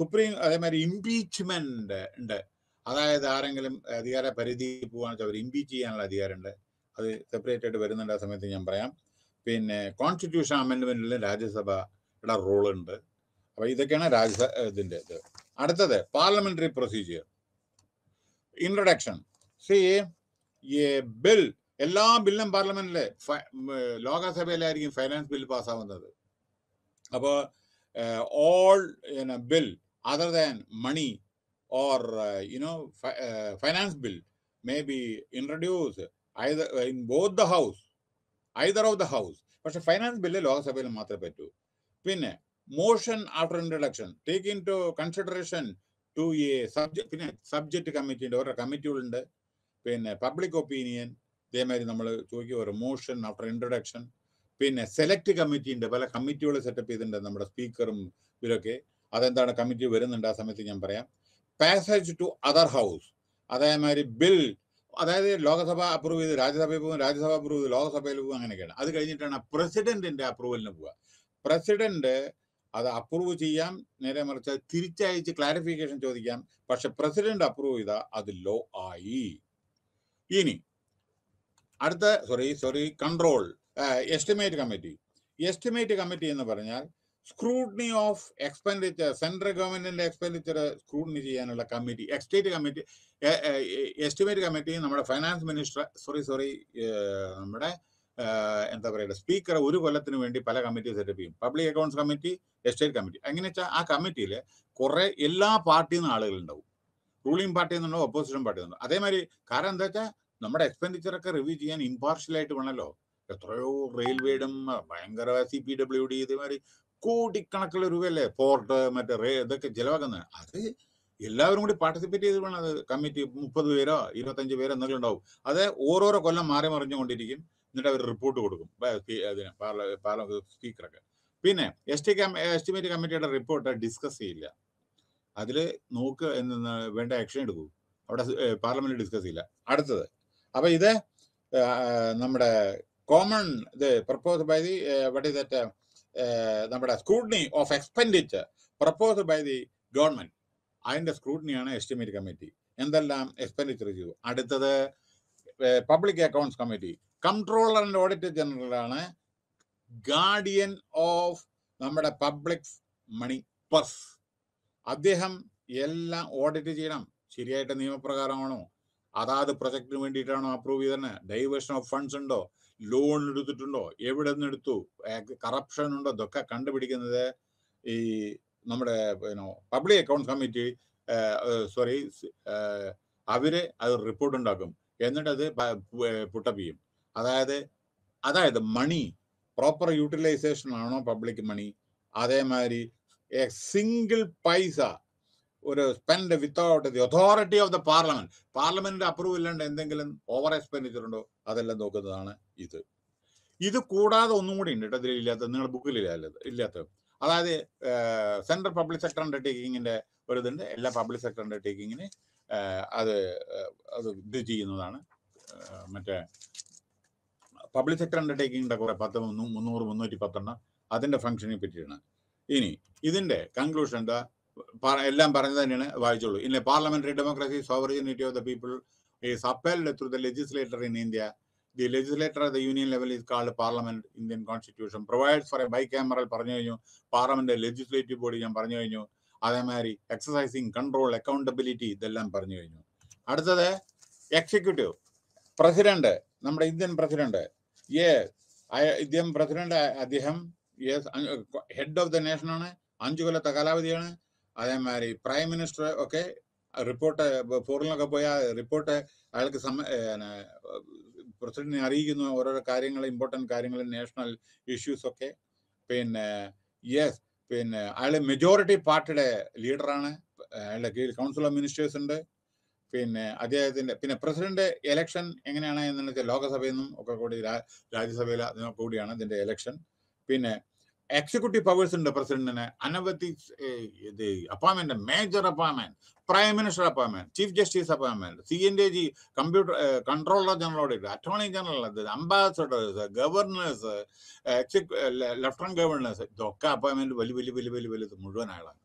സുപ്രീം അതേമാതിരി ഇംപീച്ച്മെന്റ് ഉണ്ട് അതായത് ആരെങ്കിലും അധികാര പരിധി പോവാണെന്ന് വെച്ചാൽ അവർ ഇംപീച്ച് ചെയ്യാനുള്ള അധികാരമുണ്ട് അത് സെപ്പറേറ്റ് ആയിട്ട് വരുന്നുണ്ട് ആ സമയത്ത് ഞാൻ പറയാം പിന്നെ കോൺസ്റ്റിറ്റ്യൂഷൻ അമെൻഡ്മെന്റിൽ രാജ്യസഭയുടെ റോളുണ്ട് അപ്പോൾ ഇതൊക്കെയാണ് രാജ്യസഭ ഇതിൻ്റെ ഇത് അടുത്തത് പാർലമെന്ററി പ്രൊസീജിയർ ഇൻട്രൊഡക്ഷൻ സി ഈ ബിൽ എല്ലാ ബില്ലും പാർലമെന്റിലെ ലോകസഭയിലായിരിക്കും ഫൈനാൻസ് ബിൽ പാസ്സാവുന്നത് അപ്പോൾ all bill other than money or you know finance bill may be introduce I in both the house either of the house പക്ഷെ ഫൈനാൻസ് ബില്ല് ലോക്സഭയിൽ മാത്രമേ പറ്റൂ പിന്നെ motion after introduction take in to consideration to A subject പിന്നെ subject കമ്മിറ്റിയുണ്ട് ഓരോ കമ്മിറ്റികളുണ്ട് പിന്നെ public opinion ഇതേമാതിരി നമ്മൾ ചോദിക്കുക ഒരു മോഷൻ ആഫ്റ്റർ ഇൻട്രഡക്ഷൻ പിന്നെ സെലക്ട് കമ്മിറ്റി ഉണ്ട് പല കമ്മിറ്റികൾ സെറ്റപ്പ് ചെയ്തിട്ടുണ്ട് നമ്മുടെ സ്പീക്കറും ഇവരൊക്കെ അതെന്താണ് കമ്മിറ്റി വരുന്നുണ്ട് ആ സമയത്ത് ഞാൻ പറയാം പാസേജ് ടു അതർ ഹൗസ് അതേമാതിരി ബിൽ അതായത് ലോകസഭ അപ്രൂവ് ചെയ്ത് രാജ്യസഭയിൽ പോകും രാജ്യസഭ അപ്രൂവ് ചെയ്ത് ലോകസഭയിൽ പോകും അങ്ങനെയൊക്കെയാണ് അത് കഴിഞ്ഞിട്ടാണ് പ്രസിഡന്റിന്റെ അപ്രൂവലിന് പോവുക പ്രസിഡന്റ് അത് അപ്രൂവ് ചെയ്യാം നേരെ മറിച്ച് തിരിച്ചയച്ച് ക്ലാരിഫിക്കേഷൻ ചോദിക്കാം പക്ഷെ പ്രസിഡന്റ് അപ്രൂവ് ചെയ്താൽ അത് ലോ ആയി ഇനി അടുത്ത sorry sorry control estimate committee estimate committee എന്ന് പറഞ്ഞാൽ സ്ക്രൂട്ടണി ഓഫ് എക്സ്പെൻഡിച്ചർ സെൻട്രൽ ഗവൺമെന്റിന്റെ എക്സ്പെൻഡിച്ചർ സ്ക്രൂട്ടണി ചെയ്യാനുള്ള കമ്മിറ്റി എക്സ്റ്റേറ്റ് കമ്മിറ്റി എസ്റ്റിമേറ്റ് കമ്മിറ്റി നമ്മുടെ ഫൈനാൻസ് മിനിസ്റ്റർ സോറി സോറി നമ്മുടെ എന്താ പറയുക സ്പീക്കർ ഒരു കൊല്ലത്തിന് വേണ്ടി പല കമ്മിറ്റി സെറ്റപ്പ് ചെയ്യും public accounts committee estimate committee അങ്ങനെ വെച്ചാൽ ആ കമ്മിറ്റിയിൽ കുറേ എല്ലാ പാർട്ടിയിൽ നിന്ന് ആളുകളുണ്ടാവും റൂളിംഗ് പാർട്ടിയിൽ നിന്നുണ്ടോ ഓപ്പോസിഷൻ പാർട്ടിയിൽ നിന്നോ അതേമാതിരി കാരണം എന്താ വെച്ചാൽ നമ്മുടെ എക്സ്പെൻഡിച്ചറൊക്കെ റിവ്യൂ ചെയ്യാൻ ഇമ്പാർഷ്യലായിട്ട് വേണമല്ലോ എത്രയോ റെയിൽവേയുടെ ഭയങ്കര സി പി ഡബ്ല്യു ഡി ഇതേമാതിരി കോടിക്കണക്കിലുള്ള രൂപയല്ലേ പോർട്ട് മറ്റേ റേ ഇതൊക്കെ ചിലവാക്കുന്നത് അത് എല്ലാവരും കൂടി പാർട്ടിസിപ്പേറ്റ് ചെയ്ത് വേണം അത് കമ്മിറ്റി മുപ്പത് പേരോ ഇരുപത്തഞ്ച് പേരോ എന്തെങ്കിലും ഉണ്ടാവും അത് ഓരോരോ കൊല്ലം മാറി മറിഞ്ഞുകൊണ്ടിരിക്കും എന്നിട്ട് അവർ റിപ്പോർട്ട് കൊടുക്കും അതിന് പാർലമെന്റ് സ്പീക്കറൊക്കെ പിന്നെ എസ് ടി എസ്റ്റിമേറ്റ് കമ്മിറ്റിയുടെ റിപ്പോർട്ട് ഡിസ്കസ് ചെയ്യില്ല അതിൽ നോക്ക് എന്ന് വേണ്ട ആക്ഷൻ എടുക്കൂ അവിടെ പാർലമെന്റ് ഡിസ്കസ് ചെയ്യില്ല അടുത്തത് അപ്പൊ ഇത് നമ്മുടെ കോമൺ ഇത് propose by the what is that നമ്മുടെ scrutiny of expenditure proposed by the government അതിന്റെ സ്ക്രൂട്ടിനിയാണ് എസ്റ്റിമേറ്റ് കമ്മിറ്റി എന്തെല്ലാം എക്സ്പെൻഡിച്ചർ ചെയ്തു അടുത്തത് public accounts committee controller and auditor ജനറലാണ് ഗാർഡിയൻ ഓഫ് നമ്മുടെ പബ്ലിക് മണി പർസ് അദ്ദേഹം എല്ലാം ഓഡിറ്റ് ചെയ്യണം ശരിയായിട്ട് നിയമപ്രകാരമാണോ അതാത് പ്രൊജക്ടിന് വേണ്ടിയിട്ടാണോ അപ്രൂവ് ചെയ്തതെന്ന് ഡൈവേഷൻ ഓഫ് ഫണ്ട്സ് ഉണ്ടോ ലോൺ എടുത്തിട്ടുണ്ടോ എവിടെ നിന്ന് എടുത്തു കറപ്ഷൻ ഉണ്ടോ ഇതൊക്കെ കണ്ടുപിടിക്കുന്നത് ഈ നമ്മുടെ പബ്ലിക് അക്കൗണ്ട് കമ്മിറ്റി സോറി അവര് അത് റിപ്പോർട്ട് ഉണ്ടാക്കും എന്നിട്ടത് പുട്ടപ്പ് ചെയ്യും അതായത് അതായത് മണി പ്രോപ്പർ യൂട്ടിലൈസേഷൻ ആണോ പബ്ലിക് മണി അതേമാതിരി സിംഗിൾ പൈസ ഒരു spend without the authority of the parliament പാർലമെന്റിന്റെ അപ്രൂവ് ഇല്ലാണ്ട് എന്തെങ്കിലും ഓവർ എക്സ്പെൻഡിച്ചർ ഉണ്ടോ അതെല്ലാം നോക്കുന്നതാണ് ഇത് ഇത് കൂടാതെ ഒന്നും കൂടി ഉണ്ട് കേട്ടോ ഇതിലില്ലാത്ത നിങ്ങളുടെ ബുക്കിലില്ല ഇല്ലാത്ത അതായത് സെൻട്രൽ പബ്ലിക് സെക്ടർ അണ്ടർടേക്കിങ്ങിൻ്റെ ഒരു ഇതുണ്ട് എല്ലാ പബ്ലിക് സെക്ടർ അണ്ടർടേക്കിങ്ങിന് അത് അത് ഇത് ചെയ്യുന്നതാണ് മറ്റേ പബ്ലിക് സെക്ടർ അണ്ടർടേക്കിങ്ങിൻ്റെ കുറെ പത്ത് മുന്നൂറ് മുന്നൂറ്റി പത്തെണ്ണം അതിൻ്റെ ഫംഗ്ഷനെ പറ്റിയാണ് ഇനി ഇതിൻ്റെ കൺക്ലൂഷൻ എന്താ എല്ലാം പറഞ്ഞു തന്നെയാണ് വായിച്ചോളൂ ഇനി parliamentary democracy sovereignty of the people is upheld through the legislator in India the legislator at the union level is called parliament indian constitution provides for a bicameral പറഞ്ഞു കഴിഞ്ഞു പാർലമെന്റ് ലെജിസ്ലേറ്റീവ് ബോഡി ഞാൻ പറഞ്ഞു കഴിഞ്ഞു അതേമാതിരി exercising control accountability ഇതെല്ലാം പറഞ്ഞു കഴിഞ്ഞു അടുത്തത് എക്സിക്യൂട്ടീവ് പ്രസിഡന്റ് നമ്മുടെ Indian president a Indian president അദ്ദേഹം is head of the nation ആണ് അഞ്ചു കൊല്ലത്തെ കാലാവധിയാണ് അതേമാതിരി പ്രൈം മിനിസ്റ്റർ ഒക്കെ റിപ്പോർട്ട് ഫോറിനൊക്കെ പോയ റിപ്പോർട്ട് അയാൾക്ക് പ്രസിഡന്റിനെ അറിയിക്കുന്നു ഓരോരോ കാര്യങ്ങൾ ഇമ്പോർട്ടൻറ്റ് കാര്യങ്ങൾ നാഷണൽ ഇഷ്യൂസൊക്കെ പിന്നെ യെസ് പിന്നെ അയാൾ മെജോറിറ്റി പാർട്ടിയുടെ ലീഡറാണ് അയാളുടെ കീഴിൽ കൗൺസിൽ ഓഫ് മിനിസ്റ്റേഴ്സ് ഉണ്ട് പിന്നെ അദ്ദേഹത്തിൻ്റെ പിന്നെ പ്രസിഡന്റ് എലക്ഷൻ എങ്ങനെയാണ് എന്ന് ലോകസഭയിൽ നിന്നും ഒക്കെ കൂടി രാജ്യസഭയിൽ കൂടിയാണ് ഇതിൻ്റെ എലക്ഷൻ പിന്നെ എക്സിക്യൂട്ടീവ് പവേഴ്സ് ഉണ്ട് പ്രസിഡന്റിന് അനവധി ഇത് അപ്പോയിൻമെന്റ് major അപ്പോയിൻമെന്റ് prime minister അപ്പോയിൻമെന്റ് chief justice അപ്പോയിൻമെന്റ് C N D G computer controller auditor attorney general ambassadors governor's lieutenant governor's ഇതൊക്കെ അപ്പോയിൻമെന്റ് വലിയ വലിയ വലിയ വലിയ വലുത് മുഴുവൻ ആളാണ്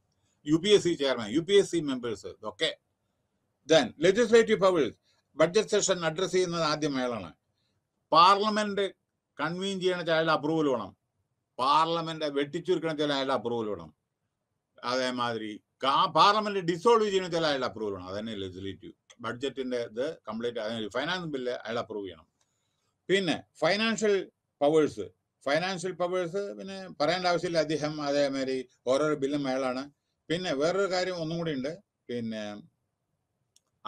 U P S C chairman U P S C members ഇതൊക്കെ then legislative powers budget session address ചെയ്യുന്നത് ആദ്യം അയാളാണ് പാർലമെന്റ് കൺവീൻ ചെയ്യണ ചായ അപ്രൂവൽ വേണം പാർലമെന്റ് ചില അയാളുടെ അപ്രൂവൽ വേണം അതേമാതിരി പാർലമെന്റ് ഡിസോൾവ് ചില അയാളുടെ അപ്രൂവൽ വേണം അതന്നെ ലെജിസ്ലേറ്റീവ് ബഡ്ജറ്റിന്റെ ഇത് കംപ്ലീറ്റ് അതിന് ഫൈനാൻസ് ബില്ല് അയാൾ അപ്രൂവ് ചെയ്യണം പിന്നെ ഫൈനാൻഷ്യൽ പവേഴ്സ് ഫൈനാൻഷ്യൽ പവേഴ്സ് പിന്നെ പറയേണ്ട ആവശ്യമില്ല അദ്ദേഹം അതേമാതിരി ഓരോ ബില്ലും അയാളാണ് പിന്നെ വേറൊരു കാര്യം ഒന്നും കൂടി ഉണ്ട് പിന്നെ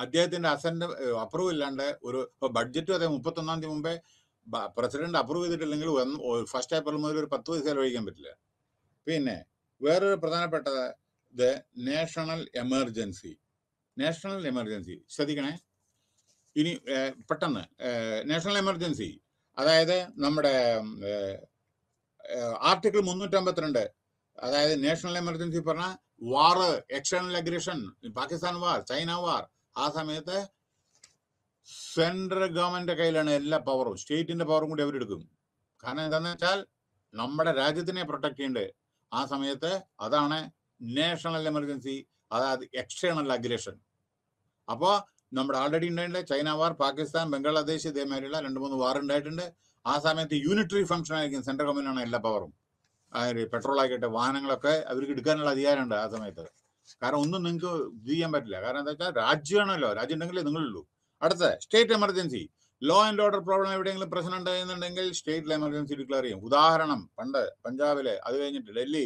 അദ്ദേഹത്തിന്റെ അസന്റ് അപ്രൂവ് ഇല്ലാണ്ട് ഒരു ബഡ്ജറ്റും അതെ മുപ്പത്തൊന്നാം തീയതി മുമ്പേ പ്രസിഡന്റ് അപ്രൂവ് ചെയ്തിട്ടില്ലെങ്കിൽ ഫസ്റ്റ് ഏപ്രിൽ മുതൽ ഒരു പത്ത് പൈസ ചെലവഴിക്കാൻ പറ്റില്ല പിന്നെ വേറൊരു പ്രധാനപ്പെട്ടത് the national emergency national emergency ശ്രദ്ധിക്കണേ ഇനി പെട്ടെന്ന് നാഷണൽ എമർജൻസി അതായത് നമ്മുടെ ആർട്ടിക്കിൾ മുന്നൂറ്റമ്പത്തിരണ്ട് അതായത് നാഷണൽ എമർജൻസി പറഞ്ഞ war external aggression Pakistan war China war ആ സമയത്ത് സെൻട്രൽ ഗവൺമെന്റ് കയ്യിലാണ് എല്ലാ പവറും സ്റ്റേറ്റിന്റെ പവറും കൂടി അവരെടുക്കും കാരണം എന്താണെന്ന് വെച്ചാൽ നമ്മുടെ രാജ്യത്തിനെ പ്രൊട്ടക്ട് ചെയ്യേണ്ടത് ആ സമയത്ത് അതാണ് നാഷണൽ എമർജൻസി അതായത് എക്സ്റ്റേണൽ അഗ്രേഷൻ അപ്പോൾ നമ്മുടെ ആൾറെഡി ഉണ്ടായിട്ടുണ്ട് ചൈന വാർ പാകിസ്ഥാൻ ബംഗ്ലാദേശ് ഇതേമാതിരിയുള്ള രണ്ട് മൂന്ന് വാർ ഉണ്ടായിട്ടുണ്ട് ആ സമയത്ത് യൂണിറ്ററി ഫംഗ്ഷൻ ആയിരിക്കും സെൻട്രൽ ഗവൺമെന്റാണ് എല്ലാ പവറും പെട്രോൾ ആയിക്കോട്ടെ വാഹനങ്ങളൊക്കെ അവർക്ക് എടുക്കാനുള്ള അധികാരമുണ്ട് ആ സമയത്ത് കാരണം ഒന്നും നിങ്ങൾക്ക് ഇത് ചെയ്യാൻ പറ്റില്ല കാരണം എന്താ വെച്ചാൽ രാജ്യമാണല്ലോ രാജ്യം ഉണ്ടെങ്കിലേ നിങ്ങളുള്ളൂ അടുത്ത state emergency law and order problem എവിടെയെങ്കിലും പ്രശ്നം ഉണ്ടായിരുന്നുണ്ടെങ്കിൽ സ്റ്റേറ്റിൽ എമർജൻസി ഡിക്ലെയർ ചെയ്യും ഉദാഹരണം പണ്ട് പഞ്ചാബിലെ അത് കഴിഞ്ഞിട്ട് ഡൽഹി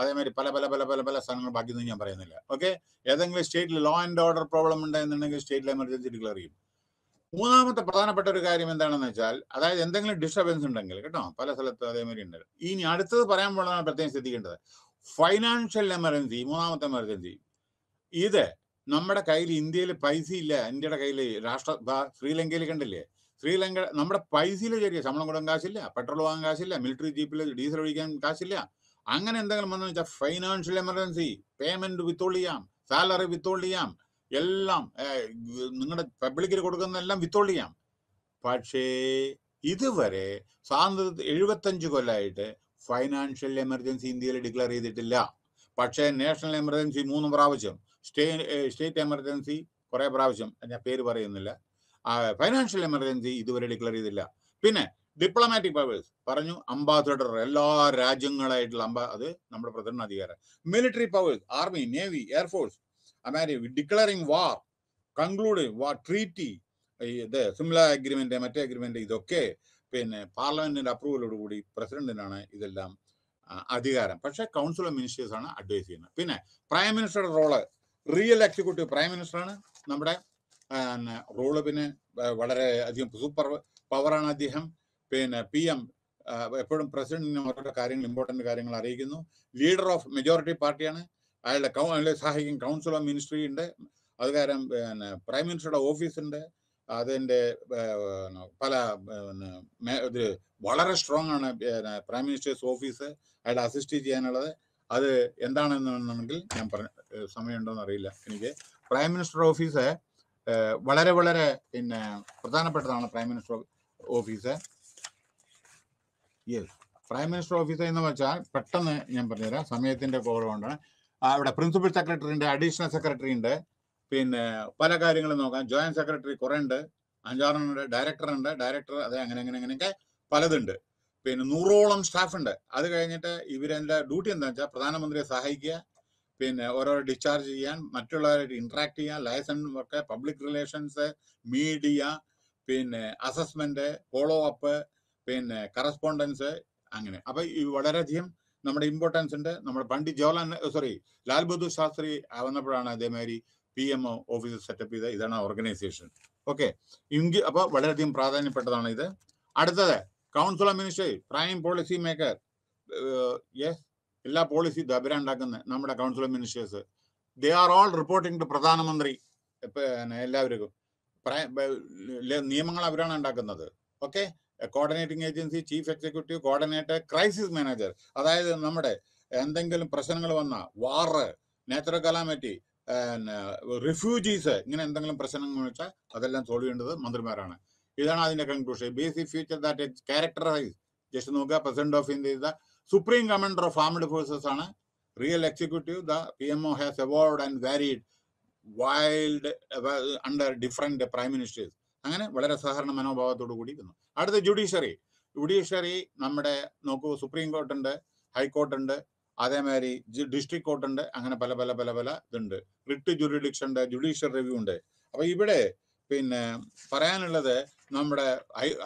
അതേമാതിരി പല പല പല പല പല സ്ഥലങ്ങൾ നിന്ന് ഞാൻ പറയുന്നില്ല ഓക്കെ ഏതെങ്കിലും സ്റ്റേറ്റിൽ ലോ ആൻഡ് ഓർഡർ പ്രോബ്ലം ഉണ്ടായിരുന്നുണ്ടെങ്കിൽ സ്റ്റേറ്റിൽ എമർജൻസി ഡിക്ലെയർ ചെയ്യും മൂന്നാമത്തെ പ്രധാനപ്പെട്ട ഒരു കാര്യം എന്താണെന്ന് വെച്ചാൽ അതായത് എന്തെങ്കിലും ഡിസ്റ്റർബൻസ് ഉണ്ടെങ്കിൽ കേട്ടോ പല സ്ഥലത്തും അതേമാതിരി ഉണ്ട് ഇനി അടുത്തത് പറയാൻ പോലെ പ്രത്യേകം ശ്രദ്ധിക്കേണ്ടത് ഫൈനാൻഷ്യൽ എമർജൻസി മൂന്നാമത്തെ എമർജൻസി ഇത് നമ്മുടെ കയ്യിൽ ഇന്ത്യയിൽ പൈസ ഇല്ല ഇന്ത്യയുടെ കയ്യിൽ രാഷ്ട്ര ശ്രീലങ്കയിൽ കണ്ടില്ലേ ശ്രീലങ്ക നമ്മുടെ പൈസയിൽ ചെറിയ ശമ്പളം കൊടുക്കാൻ കാശില്ല പെട്രോൾ വാങ്ങാൻ കാശില്ല മിലിറ്ററി ജീപ്പിൽ ഡീസൽ ഒഴിക്കാൻ കാശില്ല അങ്ങനെ എന്തെങ്കിലും വന്നു വെച്ചാൽ ഫൈനാൻഷ്യൽ എമർജൻസി പേയ്മെന്റ് വിത്തോൾഡ് ചെയ്യാം സാലറി വിത്തോൾഡ് ചെയ്യാം എല്ലാം നിങ്ങളുടെ പബ്ലിക്കിൽ കൊടുക്കുന്നതെല്ലാം വിത്തോൾഡ് ചെയ്യാം പക്ഷേ ഇതുവരെ സ്വാതന്ത്ര്യ എഴുപത്തഞ്ച് കൊല്ലമായിട്ട് ഫൈനാൻഷ്യൽ എമർജൻസി ഇന്ത്യയിൽ ഡിക്ലെയർ ചെയ്തിട്ടില്ല പക്ഷേ നാഷണൽ എമർജൻസി മൂന്ന് പ്രാവശ്യം സ്റ്റേ സ്റ്റേറ്റ് എമർജൻസി കുറേ പ്രാവശ്യം ഞാൻ പേര് പറയുന്നില്ല ഫൈനാൻഷ്യൽ എമർജൻസി ഇതുവരെ ഡിക്ലെയർ ചെയ്തില്ല പിന്നെ ഡിപ്ലോമാറ്റിക് പവേഴ്സ് പറഞ്ഞു അംബാസഡർ എല്ലാ രാജ്യങ്ങളായിട്ടുള്ള അംബാ അത് നമ്മുടെ പ്രസിഡന്റ് അധികാരം military powers army navy air force America declaring war conclude war treaty ഇത് സിംല അഗ്രിമെന്റ് മറ്റേ അഗ്രിമെന്റ് ഇതൊക്കെ പിന്നെ പാർലമെന്റിന്റെ അപ്രൂവലോടുകൂടി പ്രസിഡന്റിനാണ് ഇതെല്ലാം അധികാരം പക്ഷേ കൗൺസിൽ ഓഫ് മിനിസ്റ്റേഴ്സ് ആണ് അഡ്വൈസ് ചെയ്യുന്നത് പിന്നെ പ്രൈം മിനിസ്റ്ററുടെ റോള് റിയൽ എക്സിക്യൂട്ടീവ് പ്രൈം മിനിസ്റ്ററാണ് നമ്മുടെ റോള് പിന്നെ വളരെ അധികം സൂപ്പർ പവറാണ് അദ്ദേഹം പിന്നെ പി എം എപ്പോഴും പ്രസിഡന്റിന് ഓരോ കാര്യങ്ങൾ ഇമ്പോർട്ടന്റ് കാര്യങ്ങൾ അറിയിക്കുന്നു ലീഡർ ഓഫ് മെജോറിറ്റി പാർട്ടിയാണ് അയാളുടെ കൗ അയാളെ സഹായിക്കും കൗൺസിൽ ഓഫ് മിനിസ്ട്രി ഉണ്ട് അത് കാരണം പിന്നെ പ്രൈം മിനിസ്റ്ററുടെ ഓഫീസുണ്ട് അതിൻ്റെ പല ഇത് വളരെ സ്ട്രോങ് ആണ് പ്രൈം മിനിസ്റ്റേഴ്സ് ഓഫീസ് അയാളെ അസിസ്റ്റ് ചെയ്യാനുള്ളത് അത് എന്താണെന്നുണ്ടെങ്കിൽ ഞാൻ പറഞ്ഞ സമയമുണ്ടോ അറിയില്ല എനിക്ക് പ്രൈം മിനിസ്റ്റർ ഓഫീസ് വളരെ വളരെ പിന്നെ പ്രധാനപ്പെട്ടതാണ് prime minister office yes prime minister office എന്ന് വെച്ചാൽ പെട്ടെന്ന് ഞാൻ പറഞ്ഞുതരാം സമയത്തിൻ്റെ കുറവുകൊണ്ടാണ് അവിടെ പ്രിൻസിപ്പൽ സെക്രട്ടറി ഉണ്ട് അഡീഷണൽ സെക്രട്ടറി ഉണ്ട് പിന്നെ പല കാര്യങ്ങളും നോക്കാം ജോയിന്റ് സെക്രട്ടറി കുറേ ഉണ്ട് അഞ്ചാറുണ്ട് ഡയറക്ടർ ഉണ്ട് ഡയറക്ടർ അതെ അങ്ങനെ അങ്ങനെ അങ്ങനെയൊക്കെ പലതുണ്ട് പിന്നെ നൂറോളം സ്റ്റാഫുണ്ട് അത് കഴിഞ്ഞിട്ട് ഇവരെന്റെ ഡ്യൂട്ടി എന്താ വെച്ചാൽ പ്രധാനമന്ത്രിയെ സഹായിക്കുക പിന്നെ ഓരോ ഡിസ്ചാർജ് ചെയ്യാൻ മറ്റുള്ളവരായിട്ട് ഇന്ററാക്ട് ചെയ്യാൻ ലൈസൻസ് ഒക്കെ പബ്ലിക് റിലേഷൻസ് മീഡിയ പിന്നെ അസസ്മെന്റ് ഫോളോ അപ്പ് പിന്നെ കറസ്പോണ്ടൻസ് അങ്ങനെ അപ്പൊ വളരെയധികം നമ്മുടെ ഇമ്പോർട്ടൻസ് ഉണ്ട് നമ്മുടെ പണ്ഡിറ്റ് ജവഹർലാൽ സോറി ലാൽ ബഹദൂർ ശാസ്ത്രി ആവുന്നപ്പോഴാണ് അതേമാതിരി P M O office set up ചെയ്ത ഇതാണ് ഓർഗനൈസേഷൻ ഓക്കെ ഇങ്ക് അപ്പൊ വളരെയധികം പ്രാധാന്യപ്പെട്ടതാണ് ഇത് അടുത്തത് council of ministers prime policy maker yes എല്ലാ പോളിസി ഉണ്ടാക്കുന്ന നമ്മുടെ council of ministers they are all reporting to പ്രധാനമന്ത്രി എല്ലാവർക്കും നിയമങ്ങൾ അവരാണ് ഉണ്ടാക്കുന്നത് okay coordinating agency chief executive coordinator crisis manager അതായത് നമ്മുടെ എന്തെങ്കിലും പ്രശ്നങ്ങൾ വന്ന വാർ നാച്ചുറൽ കലാമറ്റി റിഫ്യൂജീസ് ഇങ്ങനെ എന്തെങ്കിലും പ്രശ്നങ്ങൾ വെച്ചാൽ അതെല്ലാം സോൾവ് ചെയ്യേണ്ടത് മന്ത്രിമാരാണ് ഇതാണ് അതിന്റെ conclusion B C future that characterise just നോക്കുക president of India is the supreme commander of armed forces ആണ് real executive the P M O has award and varied wild under different prime ministers അങ്ങനെ വളരെ സഹകരണ മനോഭാവത്തോടു കൂടി ഇരുന്നു അടുത്ത judiciary judiciary നമ്മുടെ നോക്കൂ സുപ്രീം കോർട്ടുണ്ട് ഹൈക്കോർട്ടുണ്ട് അതേമാതിരി ഡിസ്ട്രിക്ട് കോർട്ടുണ്ട് അങ്ങനെ പല പല പല പല ഇതുണ്ട് റിട്ട് ജുഡിഡിക്ഷൻ ഉണ്ട് ജുഡീഷ്യൽ റിവ്യൂ ഉണ്ട് അപ്പൊ ഇവിടെ പിന്നെ പറയാനുള്ളത് നമ്മുടെ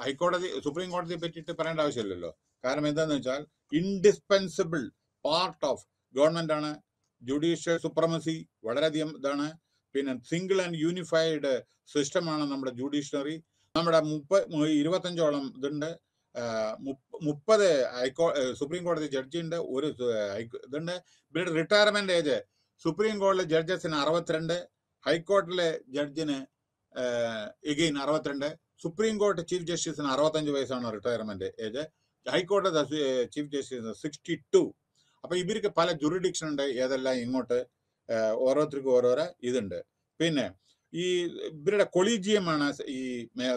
ഹൈക്കോടതി സുപ്രീം കോടതിയെ പറ്റിയിട്ട് പറയേണ്ട ആവശ്യമില്ലല്ലോ കാരണം എന്താന്ന് വെച്ചാൽ ഇൻഡിസ്പെൻസിബിൾ പാർട്ട് ഓഫ് ഗവൺമെന്റ് ആണ് ജുഡീഷ്യൽ സുപ്രമസി വളരെയധികം ഇതാണ് പിന്നെ സിംഗിൾ ആൻഡ് യൂണിഫൈഡ് സിസ്റ്റമാണ് നമ്മുടെ ജുഡീഷ്യറി നമ്മുടെ മുപ്പ ഇരുപത്തഞ്ചോളം ഇതുണ്ട് മുപ്പത് ഹൈക്കോ സുപ്രീം കോടതി ജഡ്ജി ഉണ്ട് ഒരു ഇതുണ്ട് ഇവരുടെ റിട്ടയർമെന്റ് ഏജ് സുപ്രീം കോടതി ജഡ്ജസിന് അറുപത്തിരണ്ട് ഹൈക്കോർട്ടിലെ ജഡ്ജിന് എഗെയിൻ അറുപത്തിരണ്ട് സുപ്രീം കോടതി ചീഫ് ജസ്റ്റിസിന് അറുപത്തഞ്ച് വയസ്സാണ് റിട്ടയർമെന്റ് ഏജ് ഹൈക്കോടതി ചീഫ് ജസ്റ്റിസ് സിക്സ്റ്റി ടു അപ്പൊ ഇവർക്ക് പല ജുറിഡിക്ഷൻ ഉണ്ട് ഏതെല്ലാം ഇങ്ങോട്ട് ഓരോരുത്തർക്കും ഓരോരോ ഇതുണ്ട് പിന്നെ ഈ ഇവരുടെ കൊളീജിയമാണ് ഈ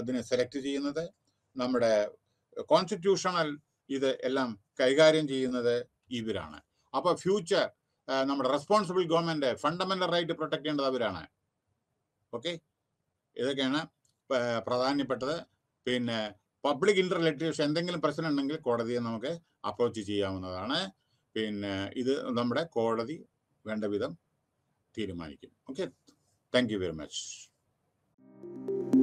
ഇതിനെ സെലക്ട് ചെയ്യുന്നത് നമ്മുടെ കോൺസ്റ്റിറ്റ്യൂഷണൽ ഇത് എല്ലാം കൈകാര്യം ചെയ്യുന്നത് ഇവരാണ് അപ്പൊ ഫ്യൂച്ചർ നമ്മുടെ responsible government fundamental right protect ചെയ്യേണ്ടത് അവരാണ് ഓക്കെ ഇതൊക്കെയാണ് പ്രാധാന്യപ്പെട്ടത് പിന്നെ പബ്ലിക് ഇന്റർ റിലേറ്റീവ്സ് എന്തെങ്കിലും പ്രശ്നം ഉണ്ടെങ്കിൽ കോടതിയെ നമുക്ക് അപ്രോച്ച് ചെയ്യാവുന്നതാണ് പിന്നെ ഇത് നമ്മുടെ കോടതി വേണ്ട വിധം തീരുമാനിക്കും okay thank you very much